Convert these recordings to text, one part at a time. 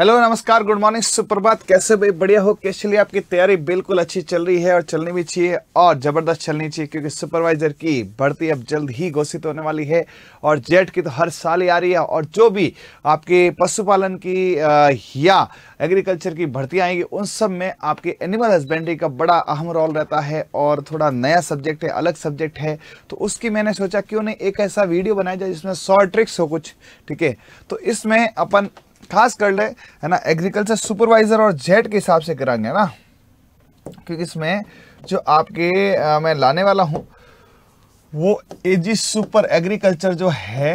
Hello नमस्कार good morning सुप्रभात कैसे भाई बढ़िया हो कैसे लिए आपकी तैयारी बिल्कुल अच्छी चल रही है और चलनी भी चाहिए और ज़बरदस्त चलनी चाहिए क्योंकि सुपरवाइजर की भर्ती अब जल्द ही घोषित होने वाली है और जेट की तो हर साल ही आ रही है और जो भी आपके पशुपालन की या एग्रीकल्चर की भर्ती आएंगी उन सब में आपके एनिमल हस्बेंड्री का बड़ा अहम रोल रहता है और थोड़ा नया सब्जेक्ट है अलग सब्जेक्ट है तो उसकी मैंने सोचा क्यों नहीं एक ऐसा वीडियो बनाया जाए जिसमें शॉर्ट ट्रिक्स हो कुछ ठीक है तो इसमें अपन खास कर ले है ना एग्रीकल्चर सुपरवाइजर और जेट के हिसाब से कराएंगे ना क्योंकि इसमें जो आपके आ, मैं लाने वाला हूं वो एजी सुपर एग्रीकल्चर जो है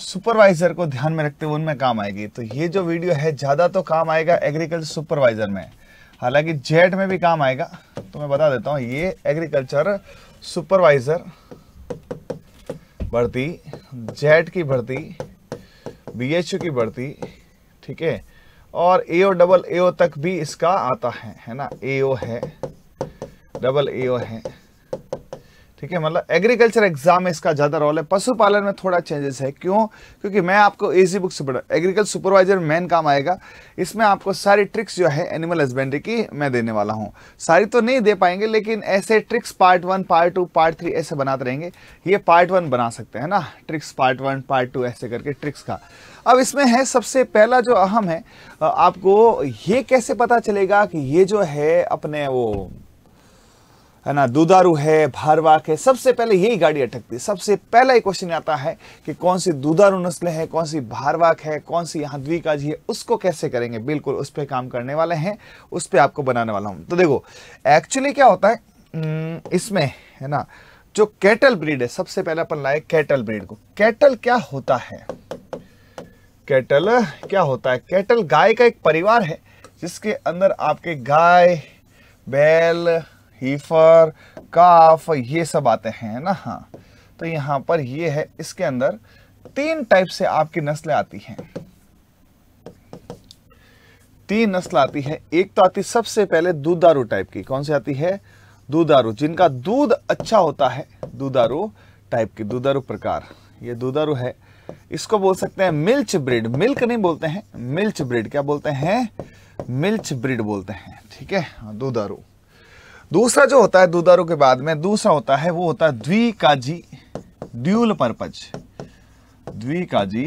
सुपरवाइजर को ध्यान में रखते हुए उनमें काम आएगी तो ये जो वीडियो है ज़्यादा तो काम आएगा एग्रीकल्चर सुपरवाइजर में हालांकि जेट में भी काम आएगा तो मैं बता देता हूँ ये एग्रीकल्चर सुपरवाइजर भर्ती जेट की भर्ती बी की बढ़ती ठीक है और ए ओ डबल ए ओ तक भी इसका आता है है ना ए ओ है डबल ए ओ है ठीक है मतलब एग्रीकल्चर एग्जाम में इसका ज़्यादा रोल है पशुपालन में थोड़ा चेंजेस है क्यों क्योंकि मैं आपको इजी बुक से पढ़ा एग्रीकल्चर सुपरवाइजर मेन काम आएगा इसमें आपको सारी ट्रिक्स जो है एनिमल हस्बेंड्री की मैं देने वाला हूँ सारी तो नहीं दे पाएंगे लेकिन ऐसे tricks part one part two part three ऐसे बनाते रहेंगे ये पार्ट वन बना सकते हैं ना tricks part one part two ऐसे करके ट्रिक्स का अब इसमें है सबसे पहला जो अहम है आपको ये कैसे पता चलेगा कि ये जो है अपने वो है ना दुधारू है भारवाक है सबसे पहले यही गाड़ी अटकती है सबसे पहला ही क्वेश्चन आता है कि कौन सी दुधारू नस्लें हैं कौन सी भारवाक है कौन सी यहाँ द्विकाजी है उसको कैसे करेंगे बिल्कुल उस पर काम करने वाले हैं उस पर आपको बनाने वाला हूँ तो देखो एक्चुअली क्या होता है हम्म, इसमें है ना जो कैटल ब्रीड है सबसे पहले अपन लाए कैटल ब्रीड को कैटल क्या होता है कैटल क्या होता है कैटल गाय का एक परिवार है जिसके अंदर आपके गाय बैल हीफर काफ ये सब आते हैं ना हाँ तो यहां पर ये है इसके अंदर तीन टाइप से आपकी नस्लें आती हैं तीन नस्ल आती है एक तो आती सबसे पहले दूधारू टाइप की कौन सी आती है दूधारू जिनका दूध अच्छा होता है दूधारू टाइप की दूधारू प्रकार ये दूधारू है इसको बोल सकते हैं मिल्च ब्रिड मिल्क नहीं बोलते हैं मिल्च ब्रिड क्या बोलते हैं मिल्च ब्रिड बोलते हैं ठीक है हाँ, दूधारू दूसरा जो होता है दूधारू के बाद में दूसरा होता है वो होता है द्विकाजी ड्यूल परपज द्विकाजी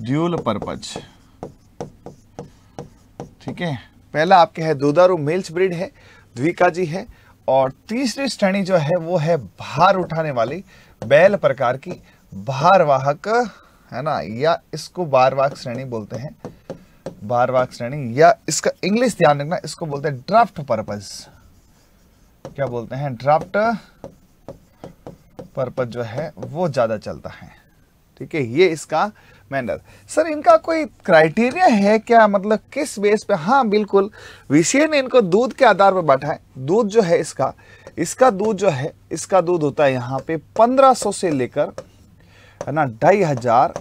ड्यूल परपज ठीक है पहला आपके है दूधारू मिल्स ब्रिड है द्विकाजी है और तीसरी श्रेणी जो है वो है भार उठाने वाली बैल प्रकार की भारवाहक है ना या इसको बारवाहक श्रेणी बोलते हैं बार बार श्रेणी या इसका इंग्लिश ध्यान रखना इसको बोलते हैं ड्राफ्ट पर्पज क्या बोलते हैं ड्राफ्ट पर्पज जो है वो ज़्यादा चलता है ठीक है ये इसका मैनर सर इनका कोई क्राइटेरिया है क्या मतलब किस बेस पे हाँ बिल्कुल विषय ने इनको दूध के आधार पर बांटा है दूध जो है इसका इसका दूध जो है इसका दूध होता है यहाँ पे 1500 से लेकर है ना ढाई हजार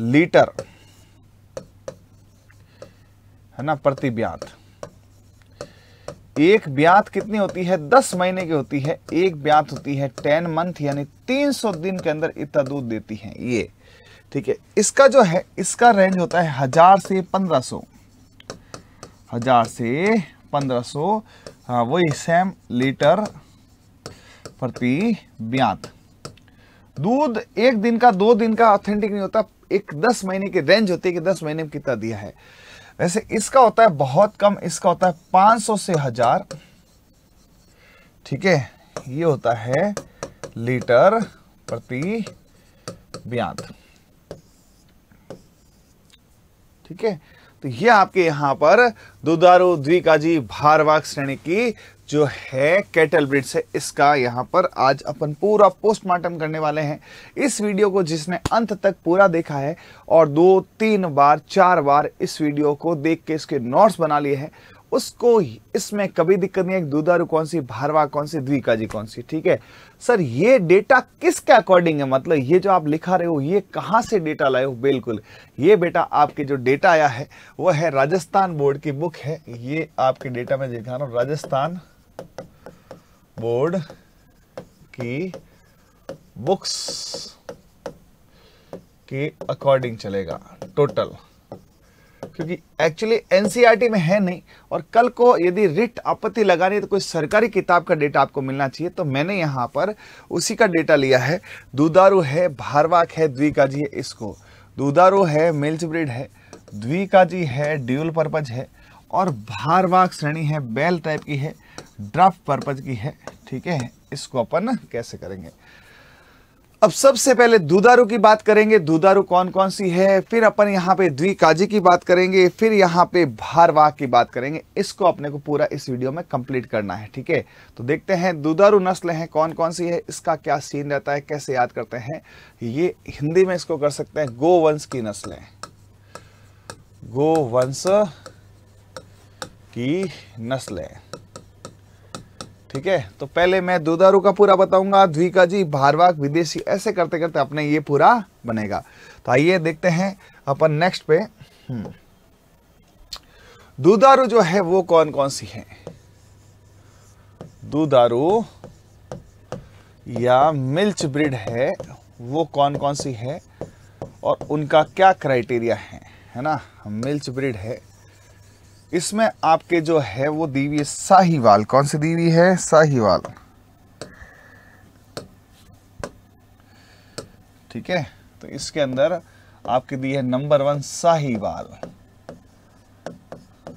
लीटर है ना प्रति ब्यात एक ब्यात कितनी होती है दस महीने की होती है एक ब्यात होती है टेन मंथ यानी तीन सौ दिन के अंदर इतना दूध देती है ये ठीक है इसका जो है इसका रेंज होता है हजार से पंद्रह सो हजार से पंद्रह सो हाँ वही सेम लीटर प्रति ब्यात दूध एक दिन का दो दिन का ऑथेंटिक नहीं होता एक दस महीने की रेंज होती है कि दस महीने में कितना दिया है वैसे इसका होता है बहुत कम इसका होता है 500 से हजार ठीक है ये होता है लीटर प्रति ब्यांत ठीक है तो ये आपके यहां पर दुधारू द्विकाजी भारवाक श्रेणी की जो है कैटल ब्रिड से इसका यहाँ पर आज अपन पूरा पोस्टमार्टम करने वाले हैं इस वीडियो को जिसने अंत तक पूरा देखा है और दो तीन बार चार बार इस वीडियो को देख के इसके नोट्स बना लिए हैं उसको इसमें कभी दिक्कत नहीं है दुधारू कौन सी भारवा कौन सी द्विका जी कौन सी ठीक है सर ये डेटा किसके अकॉर्डिंग है मतलब ये जो आप लिखा रहे हो ये कहाँ से डेटा लाए हो बिल्कुल ये बेटा आपके जो डेटा आया है वो है राजस्थान बोर्ड की बुक है ये आपके डेटा में दिखा रहा हूँ राजस्थान बोर्ड की बुक्स के अकॉर्डिंग चलेगा टोटल क्योंकि एक्चुअली एनसीईआरटी e में है नहीं और कल को यदि रिट आपत्ति लगानी है तो कोई सरकारी किताब का डेटा आपको मिलना चाहिए तो मैंने यहां पर उसी का डेटा लिया है दूधारू है भारवाक है द्विकाजी है इसको दूधारू है मिल्च ब्रिड है द्विकाजी है ड्यूल पर्पज है और भारवाहक श्रेणी है बेल टाइप की है ड्राफ्ट पर्पज की है ठीक है इसको अपन कैसे करेंगे अब सबसे पहले दुधारू की बात करेंगे दुधारू कौन कौन सी है फिर अपन यहाँ पे द्विकाजी की बात करेंगे फिर यहाँ पे भारवाह की बात करेंगे इसको अपने को पूरा इस वीडियो में कंप्लीट करना है ठीक है तो देखते हैं दुधारू नस्ल है कौन कौन सी है इसका क्या सीन रहता है कैसे याद करते हैं ये हिंदी में इसको कर सकते हैं गोवंश की नस्लें गोवंश की नस्लें ठीक है तो पहले मैं दुधारू का पूरा बताऊंगा द्विका जी भारवाक विदेशी ऐसे करते करते अपने ये पूरा बनेगा तो आइए देखते हैं अपन नेक्स्ट पे हम्म। दुधारू जो है वो कौन कौन सी है दुधारू या मिल्च ब्रिड है वो कौन कौन सी है और उनका क्या क्राइटेरिया है है ना मिल्च ब्रिड है इसमें आपके जो है वो दीवी है साहिवाल कौन सी दीवी है साहिवाल ठीक है तो इसके अंदर आपकी दी है नंबर वन साहिवाल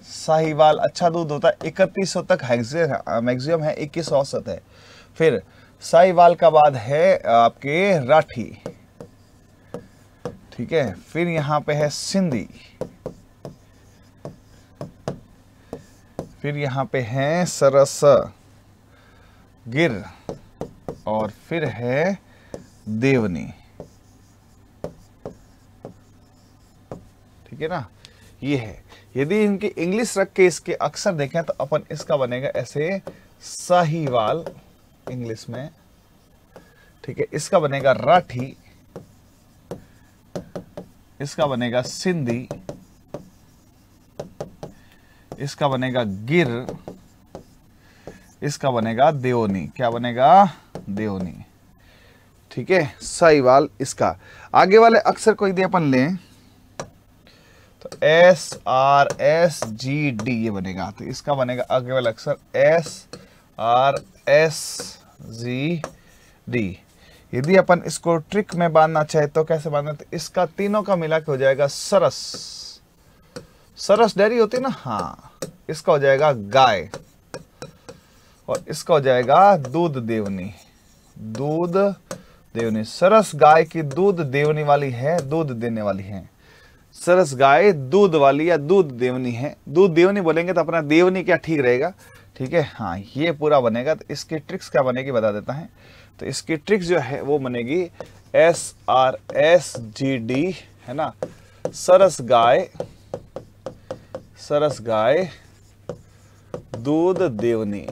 साहिवाल अच्छा दूध होता है इकतीस सौ तक मैक्सिमम है इक्कीस सौ औसत है फिर साहिवाल का बाद है आपके राठी ठीक है फिर यहां पे है सिंधी फिर यहाँ पे है सरस गिर और फिर है देवनी ठीक है ना ये है यदि इनकी इंग्लिश रख के इसके अक्षर देखें तो अपन इसका बनेगा ऐसे साहिवाल इंग्लिश में ठीक है इसका बनेगा राठी इसका बनेगा सिंधी इसका बनेगा गिर इसका बनेगा देवनी क्या बनेगा देवनी ठीक है सही वाल इसका आगे वाले अक्षर को यदि अपन लें तो S R S G D ये बनेगा तो इसका बनेगा आगे वाला अक्षर S R S G D यदि अपन इसको ट्रिक में बांधना चाहे तो कैसे बांधना तो इसका तीनों का मिला के हो जाएगा सरस सरस डेरी होती है ना हाँ इसका हो जाएगा गाय और इसका हो जाएगा दूध देवनी दूध देवनी सरस गाय की दूध देवनी वाली है दूध देने वाली है सरस गाय दूध वाली या दूध देवनी है दूध देवनी बोलेंगे तो अपना देवनी क्या ठीक रहेगा ठीक है हाँ ये पूरा बनेगा तो इसकी ट्रिक्स क्या बनेगी बता देता है तो इसकी ट्रिक्स जो है वो बनेगी S R S G D है ना सरस गाय सरस गाय दूध देवनी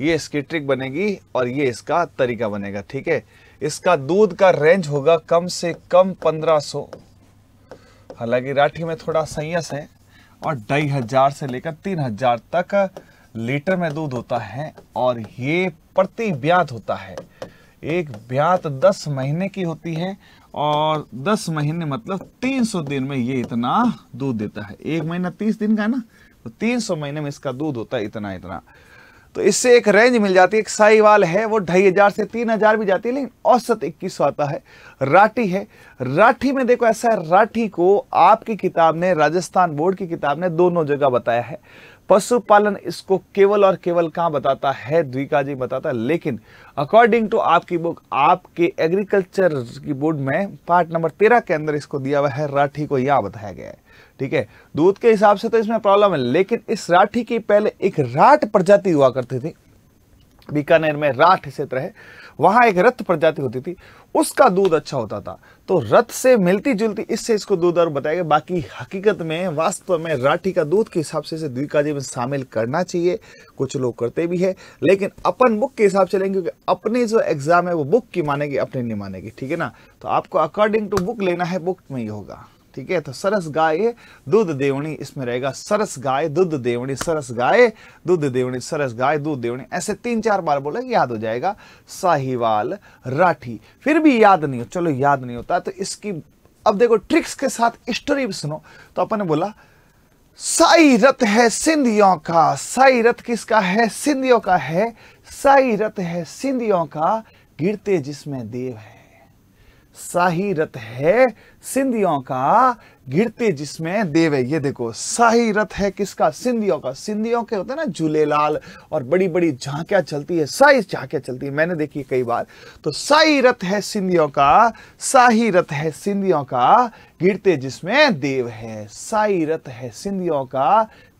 ये इसकी ट्रिक बनेगी और ये इसका तरीका बनेगा ठीक है इसका दूध का रेंज होगा कम से कम 1500 हालांकि राठी में थोड़ा संयस है और ढाई हजार से लेकर तीन हजार तक लीटर में दूध होता है और ये प्रति ब्यात होता है एक ब्यात दस महीने की होती है और 10 महीने मतलब 300 दिन में ये इतना दूध देता है एक महीना 30 दिन का है ना तो 300 महीने में इसका दूध होता है इतना इतना तो इससे एक रेंज मिल जाती है एक वाल है वो ढाई हजार से तीन हजार भी जाती है लेकिन औसत इक्कीस आता है राठी है राठी में देखो ऐसा है राठी को आपकी किताब ने राजस्थान बोर्ड की किताब ने दोनों जगह बताया है पशुपालन इसको केवल और केवल कहाँ बताता है द्विका जी बताता है लेकिन अकॉर्डिंग टू आपकी बुक आपके एग्रीकल्चर की बोर्ड में पार्ट नंबर तेरह के अंदर इसको दिया हुआ है राठी को यह बताया गया है ठीक है दूध के हिसाब से तो इसमें प्रॉब्लम है लेकिन इस राठी की पहले एक राट प्रजाति हुआ करती थी बीकानेर में राठ क्षेत्र है वहाँ एक रथ प्रजाति होती थी उसका दूध अच्छा होता था तो रथ से मिलती जुलती इससे इसको दूध और बताया गया बाकी हकीकत में वास्तव में राठी का दूध के हिसाब से इसे द्विकाजी में शामिल करना चाहिए कुछ लोग करते भी है लेकिन अपन बुक के हिसाब से लेंगे क्योंकि अपनी जो एग्जाम है वो बुक की मानेगी अपने नहीं मानेगी ठीक है ना तो आपको अकॉर्डिंग टू बुक लेना है बुक में ही होगा ठीक है तो सरस गाय दूध देवणी इसमें रहेगा सरस गाय दूध देवणी सरस गाय दूध देवणी सरस गाय दूध देवणी ऐसे तीन चार बार बोले याद हो जाएगा साहिवाल राठी फिर भी याद नहीं हो चलो याद नहीं होता तो इसकी अब देखो ट्रिक्स के साथ स्टोरी भी सुनो तो अपने बोला साई रथ है सिंधियों का साई रथ किसका है सिंधियों का है साई रथ है सिंधियों का गिरते जिसमें देव है साही रथ है सिंधियों का गिरते जिसमें देव है ये देखो साही रथ है किसका सिंधियों का सिंधियों के होते हैं ना झूले लाल और बड़ी बड़ी झांकियां चलती है साई झांकियां चलती है मैंने देखी कई बार तो साही रथ है सिंधियों का शाही रथ है सिंधियों का गिरते जिसमें देव है साई रथ है सिंधियों का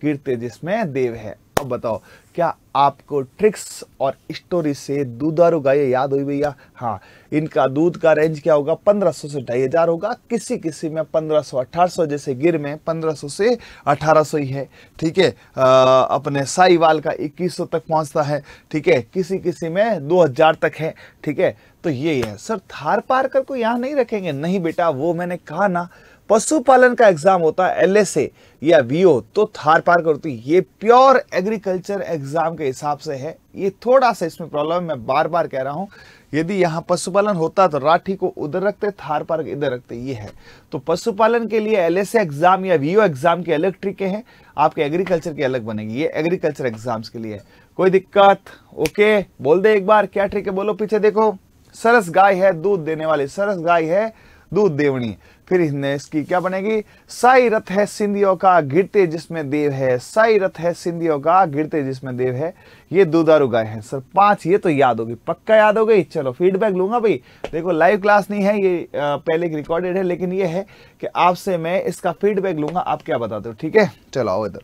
गिरते जिसमें देव है अब बताओ क्या आपको ट्रिक्स और स्टोरी से दूध और गाय याद हुई भैया हाँ इनका दूध का रेंज क्या होगा 1500 से ढाई हज़ार होगा किसी किसी में 1500 1800 जैसे गिर में 1500 से 1800 ही है ठीक है अपने साईवाल का 2100 तक पहुंचता है ठीक है किसी किसी में 2000 तक है ठीक है तो ये है सर थार पार कर को यहाँ नहीं रखेंगे नहीं बेटा वो मैंने कहा ना पशुपालन का एग्जाम होता है एल एस ए या वी ओ तो थार पार करती तो ये प्योर एग्रीकल्चर एग्जाम के हिसाब से है ये थोड़ा सा इसमें प्रॉब्लम है मैं बार बार कह रहा हूँ यदि यहाँ पशुपालन होता तो राठी को उधर रखते थार पार इधर रखते ये है तो पशुपालन के लिए एल एस एग्जाम या वी ओ एग्जाम के अलग ट्रिके हैं आपके एग्रीकल्चर की अलग बनेगी ये एग्रीकल्चर एग्जाम्स के लिए कोई दिक्कत ओके बोल दे एक बार क्या ट्रिक है बोलो पीछे देखो सरस गाय है दूध देने वाली सरस गाय है दूध देवनी फिर इसने इसकी क्या बनेगी साई रथ है सिंधियों का गिरते जिसमें देव है साई रथ है सिंधियों का गिरते जिसमें देव है ये दुधारू गाय है सर पांच ये तो याद होगी पक्का याद हो गई चलो फीडबैक लूंगा भाई देखो लाइव क्लास नहीं है ये पहले की रिकॉर्डेड है लेकिन ये है कि आपसे मैं इसका फीडबैक लूंगा आप क्या बताते हो ठीक है चलो आओ इधर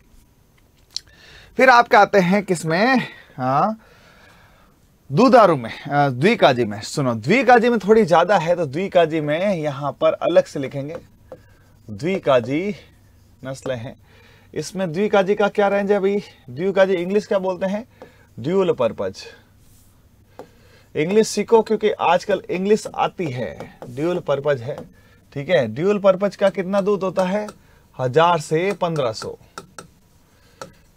फिर आप क्या आते हैं किसमें हाँ दूधारू में द्विकाजी में सुनो द्विकाजी में थोड़ी ज्यादा है तो द्विकाजी में यहां पर अलग से लिखेंगे द्विकाजी नस्ल है इसमें द्विकाजी का क्या रेंज है भाई द्विकाजी इंग्लिश क्या बोलते हैं ड्यूल पर्पज इंग्लिश सीखो क्योंकि आजकल इंग्लिश आती है ड्यूल पर्पज है ठीक है ड्यूल पर्पज का कितना दूध होता है हजार से पंद्रह सौ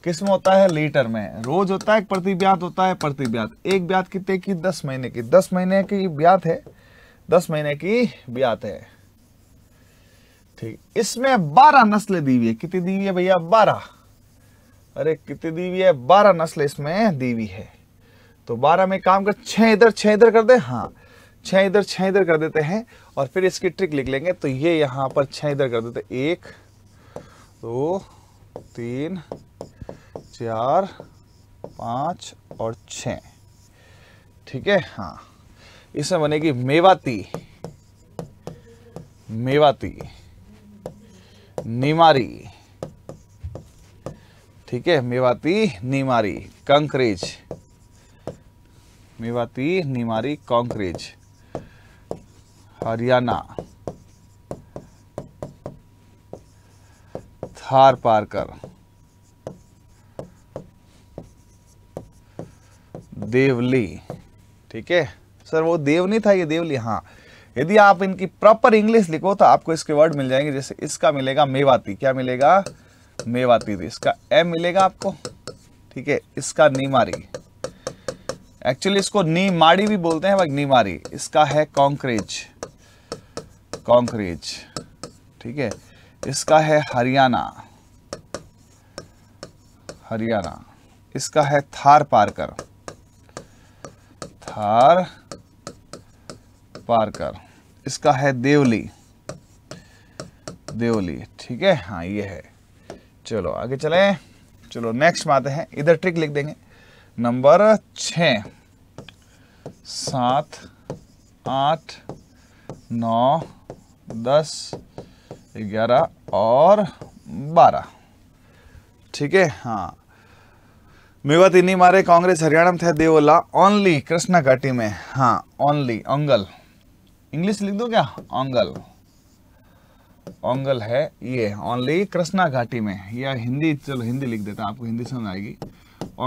किस में होता है लीटर में रोज होता है प्रति ब्यात होता है प्रति ब्यात एक ब्यात कितने की दस महीने की दस महीने की ब्यात है दस महीने की ब्यात है ठीक इसमें बारह नस्लें दी हुई है कितनी दी हुई है भैया बारह अरे कितनी दी हुई है बारह नस्ल इसमें दी हुई है तो बारह में काम कर छह इधर छह इधर कर दे हाँ छह इधर छह इधर कर देते हैं और फिर इसकी ट्रिक लिख लेंगे तो ये यहां पर छह इधर कर देते एक दो तीन चार पाँच और छ ठीक है हाँ इसमें बनेगी मेवाती मेवाती निमारी ठीक है मेवाती निमारी कंकरेज मेवाती निमारी कंकरेज हरियाणा थार पारकर देवली ठीक है सर वो देव नहीं था ये देवली हाँ यदि आप इनकी प्रॉपर इंग्लिश लिखो तो आपको इसके वर्ड मिल जाएंगे जैसे इसका मिलेगा मेवाती क्या मिलेगा मेवाती तो इसका एम मिलेगा आपको ठीक है इसका नीमारी एक्चुअली इसको नीमाड़ी भी बोलते हैं भाई नीमारी इसका है कॉन्क्रेज कॉन्क्रेज ठीक है इसका है हरियाणा हरियाणा इसका है थार पारकर थार पारकर इसका है देवली देवली ठीक है हाँ ये है चलो आगे चले चलो नेक्स्ट में आते हैं इधर ट्रिक लिख देंगे नंबर छ सात आठ नौ दस ग्यारह और बारह ठीक है हाँ मेवा तीन मारे कांग्रेस हरियाणा में थे देवला ओनली कृष्णा घाटी में हाँ ओनली ओंगल इंग्लिश लिख दो क्या ओंगल ओंगल है ये ओनली कृष्णा घाटी में या हिंदी चलो हिंदी लिख देता आपको हिंदी समझ आएगी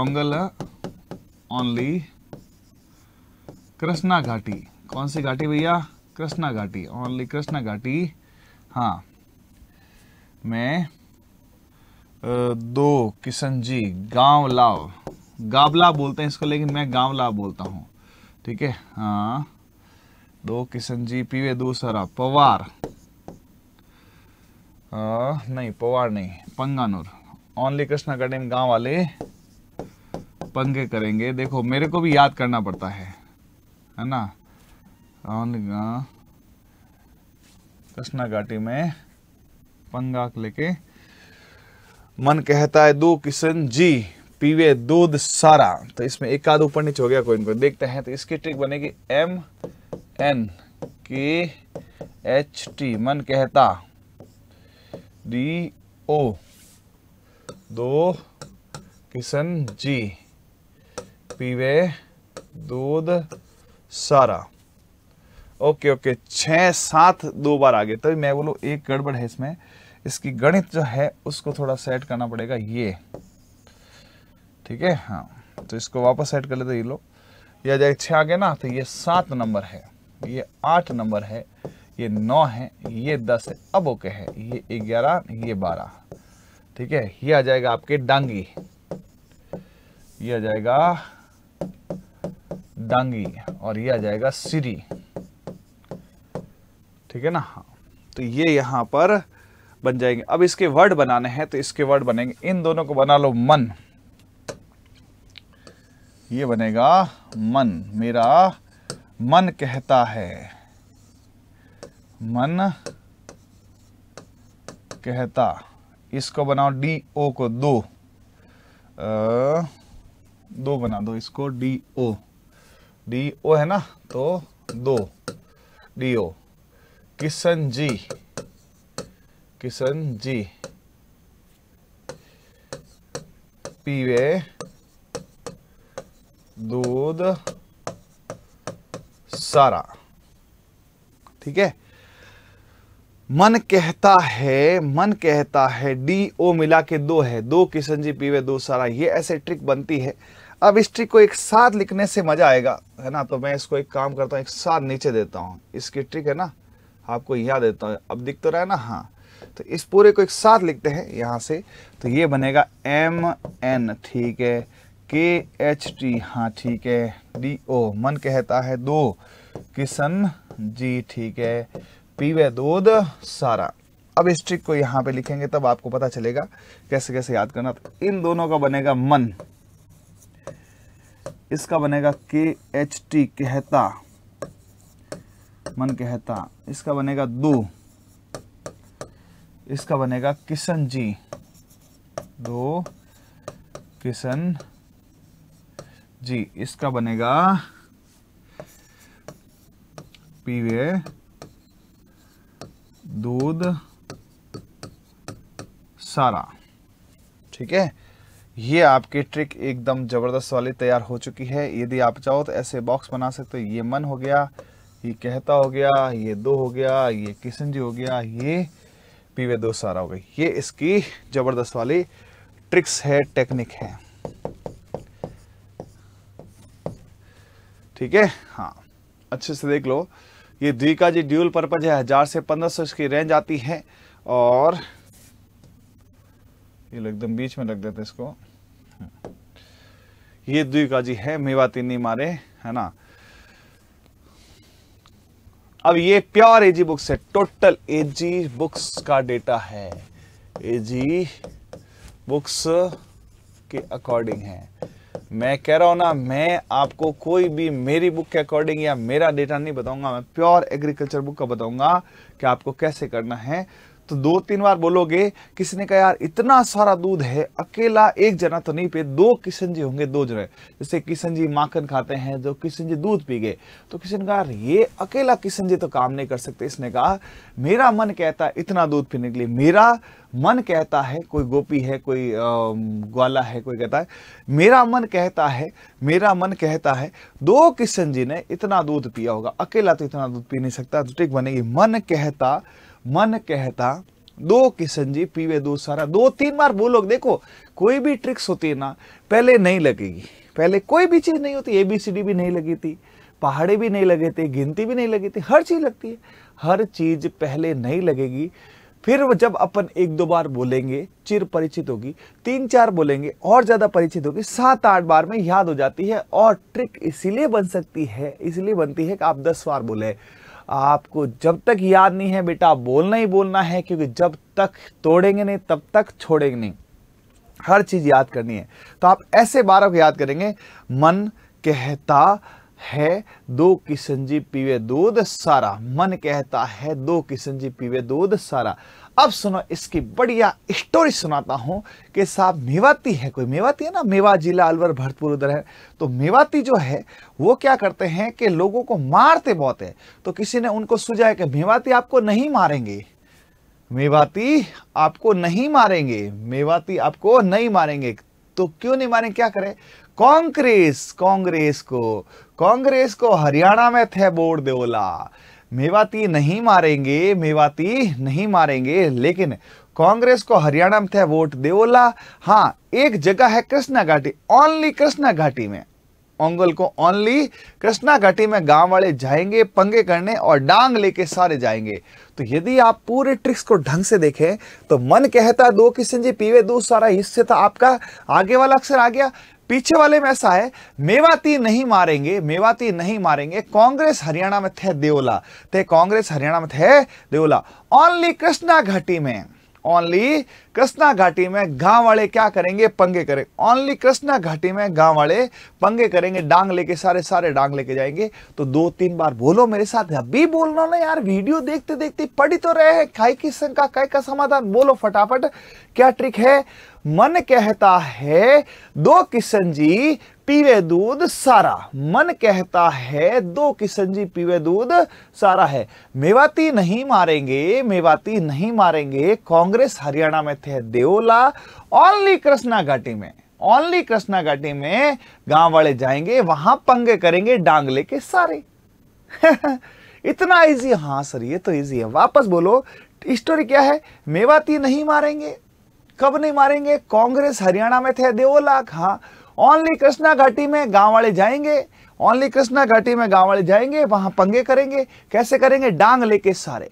ओंगल ओनली कृष्णा घाटी कौन सी घाटी भैया कृष्णा घाटी ओनली कृष्णा घाटी हाँ मैं दो किशन जी गांव लाव गावला बोलते हैं इसको लेकिन मैं लाव बोलता हूँ ठीक है हाँ दो किशन जी पीवे दूसरा पवार आ, नहीं पवार नहीं पंगानूर ओनली कृष्णा अकेडमी गांव वाले पंगे करेंगे देखो मेरे को भी याद करना पड़ता है है ना ओनली कृष्णा घाटी में पंगा लेके मन कहता है दो किशन जी पीवे दूध सारा तो इसमें एक आध ऊपर नीचे हो गया कोई इनको देखते हैं तो इसकी ट्रिक बनेगी M N K H T मन कहता डी ओ दो किशन जी पीवे दूध सारा ओके ओके छह सात दो बार आगे तभी तो मैं बोलो एक गड़बड़ है इसमें इसकी गणित जो है उसको थोड़ा सेट करना पड़ेगा ये ठीक है हाँ तो इसको वापस सेट कर लेते ये लोग यह जाए छः आगे ना तो ये सात नंबर है ये आठ नंबर है ये नौ है ये दस है अब ओके है ये ग्यारह ये बारह ठीक है ये आ जाएगा आपके डांगी ये आ जाएगा डांगी और ये आ जाएगा सिरी ठीक है ना हाँ, तो ये यहां पर बन जाएंगे अब इसके वर्ड बनाने हैं तो इसके वर्ड बनेंगे इन दोनों को बना लो मन ये बनेगा मन मेरा मन कहता है मन कहता इसको बनाओ डी ओ को दो आ, दो बना दो इसको डी ओ डी ओ है ना तो दो डी ओ किशन जी किशन जी पीवे दूध सारा ठीक है मन कहता है मन कहता है डी ओ मिला के दो है दो किशन जी पीवे दो सारा ये ऐसे ट्रिक बनती है अब इस ट्रिक को एक साथ लिखने से मजा आएगा है ना तो मैं इसको एक काम करता हूं एक साथ नीचे देता हूं इसकी ट्रिक है ना आपको यहां देता हूं अब दिख तो रहा है ना हाँ तो इस पूरे को एक साथ लिखते हैं यहाँ से तो ये बनेगा एम एन ठीक है के एच टी हाँ ठीक है डी ओ मन कहता है दो किशन जी ठीक है पीवे दूध सारा अब इस ट्रिक को यहाँ पे लिखेंगे तब आपको पता चलेगा कैसे कैसे याद करना तो इन दोनों का बनेगा मन इसका बनेगा के एच टी कहता मन कहता इसका बनेगा दो इसका बनेगा किशन जी दो किशन जी इसका बनेगा पीवे दूध सारा ठीक है ये आपकी ट्रिक एकदम ज़बरदस्त वाली तैयार हो चुकी है यदि आप चाहो तो ऐसे बॉक्स बना सकते हो ये मन हो गया ये कहता हो गया ये दो हो गया ये किशन जी हो गया ये पी वे दो सारा हो गई ये इसकी जबरदस्त वाली ट्रिक्स है टेक्निक है ठीक है हाँ अच्छे से देख लो ये द्वि का जी ड्यूल पर्पज है हजार से पंद्रह सौ इसकी रेंज आती है और ये एकदम बीच में रख देते इसको ये का जी है तीन मारे है ना अब ये प्योर एजी बुक्स है टोटल एजी बुक्स का डेटा है एजी बुक्स के अकॉर्डिंग है मैं कह रहा हूं ना मैं आपको कोई भी मेरी बुक के अकॉर्डिंग या मेरा डेटा नहीं बताऊंगा मैं प्योर एग्रीकल्चर बुक का बताऊंगा कि आपको कैसे करना है तो दो तीन बार बोलोगे किसी ने कहा यार इतना सारा दूध है अकेला एक जना तो नहीं पे दो किशन जी होंगे दो जने जैसे किशन जी माखन खाते हैं जो किशन जी दूध पी गए तो किशन ने कहा यार ये अकेला किशन जी तो काम नहीं कर सकते इसने कहा मेरा मन कहता है इतना दूध पीने के लिए मेरा मन कहता है कोई गोपी है कोई ग्वाला है कोई कहता है मेरा मन कहता है मेरा मन कहता है दो किशन जी ने इतना दूध पिया होगा अकेला तो इतना दूध पी नहीं सकता तो ठीक बनेगी मन कहता मन कहता दो किशन जी पीवे दो सारा दो तीन बार बोलोग देखो कोई भी ट्रिक्स होती है ना पहले नहीं लगेगी पहले कोई भी चीज़ नहीं होती ए बी सी डी भी नहीं लगी थी पहाड़े भी नहीं लगे थे गिनती भी नहीं लगी थी हर चीज़ लगती है हर चीज़ पहले नहीं लगेगी फिर जब अपन एक दो बार बोलेंगे चिर परिचित होगी तीन चार बोलेंगे और ज़्यादा परिचित होगी सात आठ बार में याद हो जाती है और ट्रिक इसीलिए बन सकती है इसलिए बनती है कि आप दस बार बोले आपको जब तक याद नहीं है बेटा बोलना ही बोलना है क्योंकि जब तक तोड़ेंगे नहीं तब तक छोड़ेंगे नहीं हर चीज़ याद करनी है तो आप ऐसे बारह को याद करेंगे मन कहता है दो किशन जी पीवे दूध सारा मन कहता है दो किशन जी पीवे दूध सारा अब सुनो इसकी बढ़िया स्टोरी सुनाता हूं कि साहब मेवाती है कोई मेवाती है ना मेवा जिला अलवर भरतपुर उधर है तो मेवाती जो है वो क्या करते हैं कि लोगों को मारते बहुत है तो किसी ने उनको सुझाया कि मेवाती आपको नहीं मारेंगे मेवाती आपको नहीं मारेंगे मेवाती आपको नहीं मारेंगे तो क्यों नहीं मारेंगे क्या करें कांग्रेस कांग्रेस को कांग्रेस को हरियाणा में थे बोर्ड देवला मेवाती नहीं मारेंगे मेवाती नहीं मारेंगे लेकिन कांग्रेस को हरियाणा में थे वोट देवला हाँ एक जगह है कृष्णा घाटी ओनली कृष्णा घाटी में ओंगल को ओनली कृष्णा घाटी में गांव वाले जाएंगे पंगे करने और डांग लेके सारे जाएंगे तो यदि आप पूरे ट्रिक्स को ढंग से देखें तो मन कहता दो किशन जी पीवे दो सारा हिस्से था आपका आगे वाला अक्सर आ गया पीछे वाले में ऐसा है मेवाती नहीं मारेंगे मेवाती नहीं मारेंगे कांग्रेस हरियाणा में थे देओला थे तो कांग्रेस हरियाणा में थे देओला ओनली कृष्णा घाटी में ओनली कृष्णा घाटी में गांव वाले क्या करेंगे पंगे करें ओनली कृष्णा घाटी में गांव वाले पंगे करेंगे डांग लेके सारे सारे डांग लेके जाएंगे तो दो तीन बार बोलो मेरे साथ अभी बोल रहा ना यार वीडियो देखते देखते पढ़ी तो रहे हैं खाई की शंका कह का समाधान बोलो फटाफट क्या ट्रिक है मन कहता है दो किशन जी पीवे दूध सारा मन कहता है दो किशन जी पीवे दूध सारा है मेवाती नहीं मारेंगे मेवाती नहीं मारेंगे कांग्रेस हरियाणा में थे देओला ओनली कृष्णा घाटी में ओनली कृष्णा घाटी में गांव वाले जाएंगे वहां पंगे करेंगे डांग लेके सारे इतना इजी हाँ सर ये तो इजी है वापस बोलो स्टोरी क्या है मेवाती नहीं मारेंगे कब नहीं मारेंगे कांग्रेस हरियाणा में थे देवला हाँ ओनली कृष्णा घाटी में गांव वाले जाएंगे ओनली कृष्णा घाटी में गांव वाले जाएंगे वहां पंगे करेंगे कैसे करेंगे डांग लेके सारे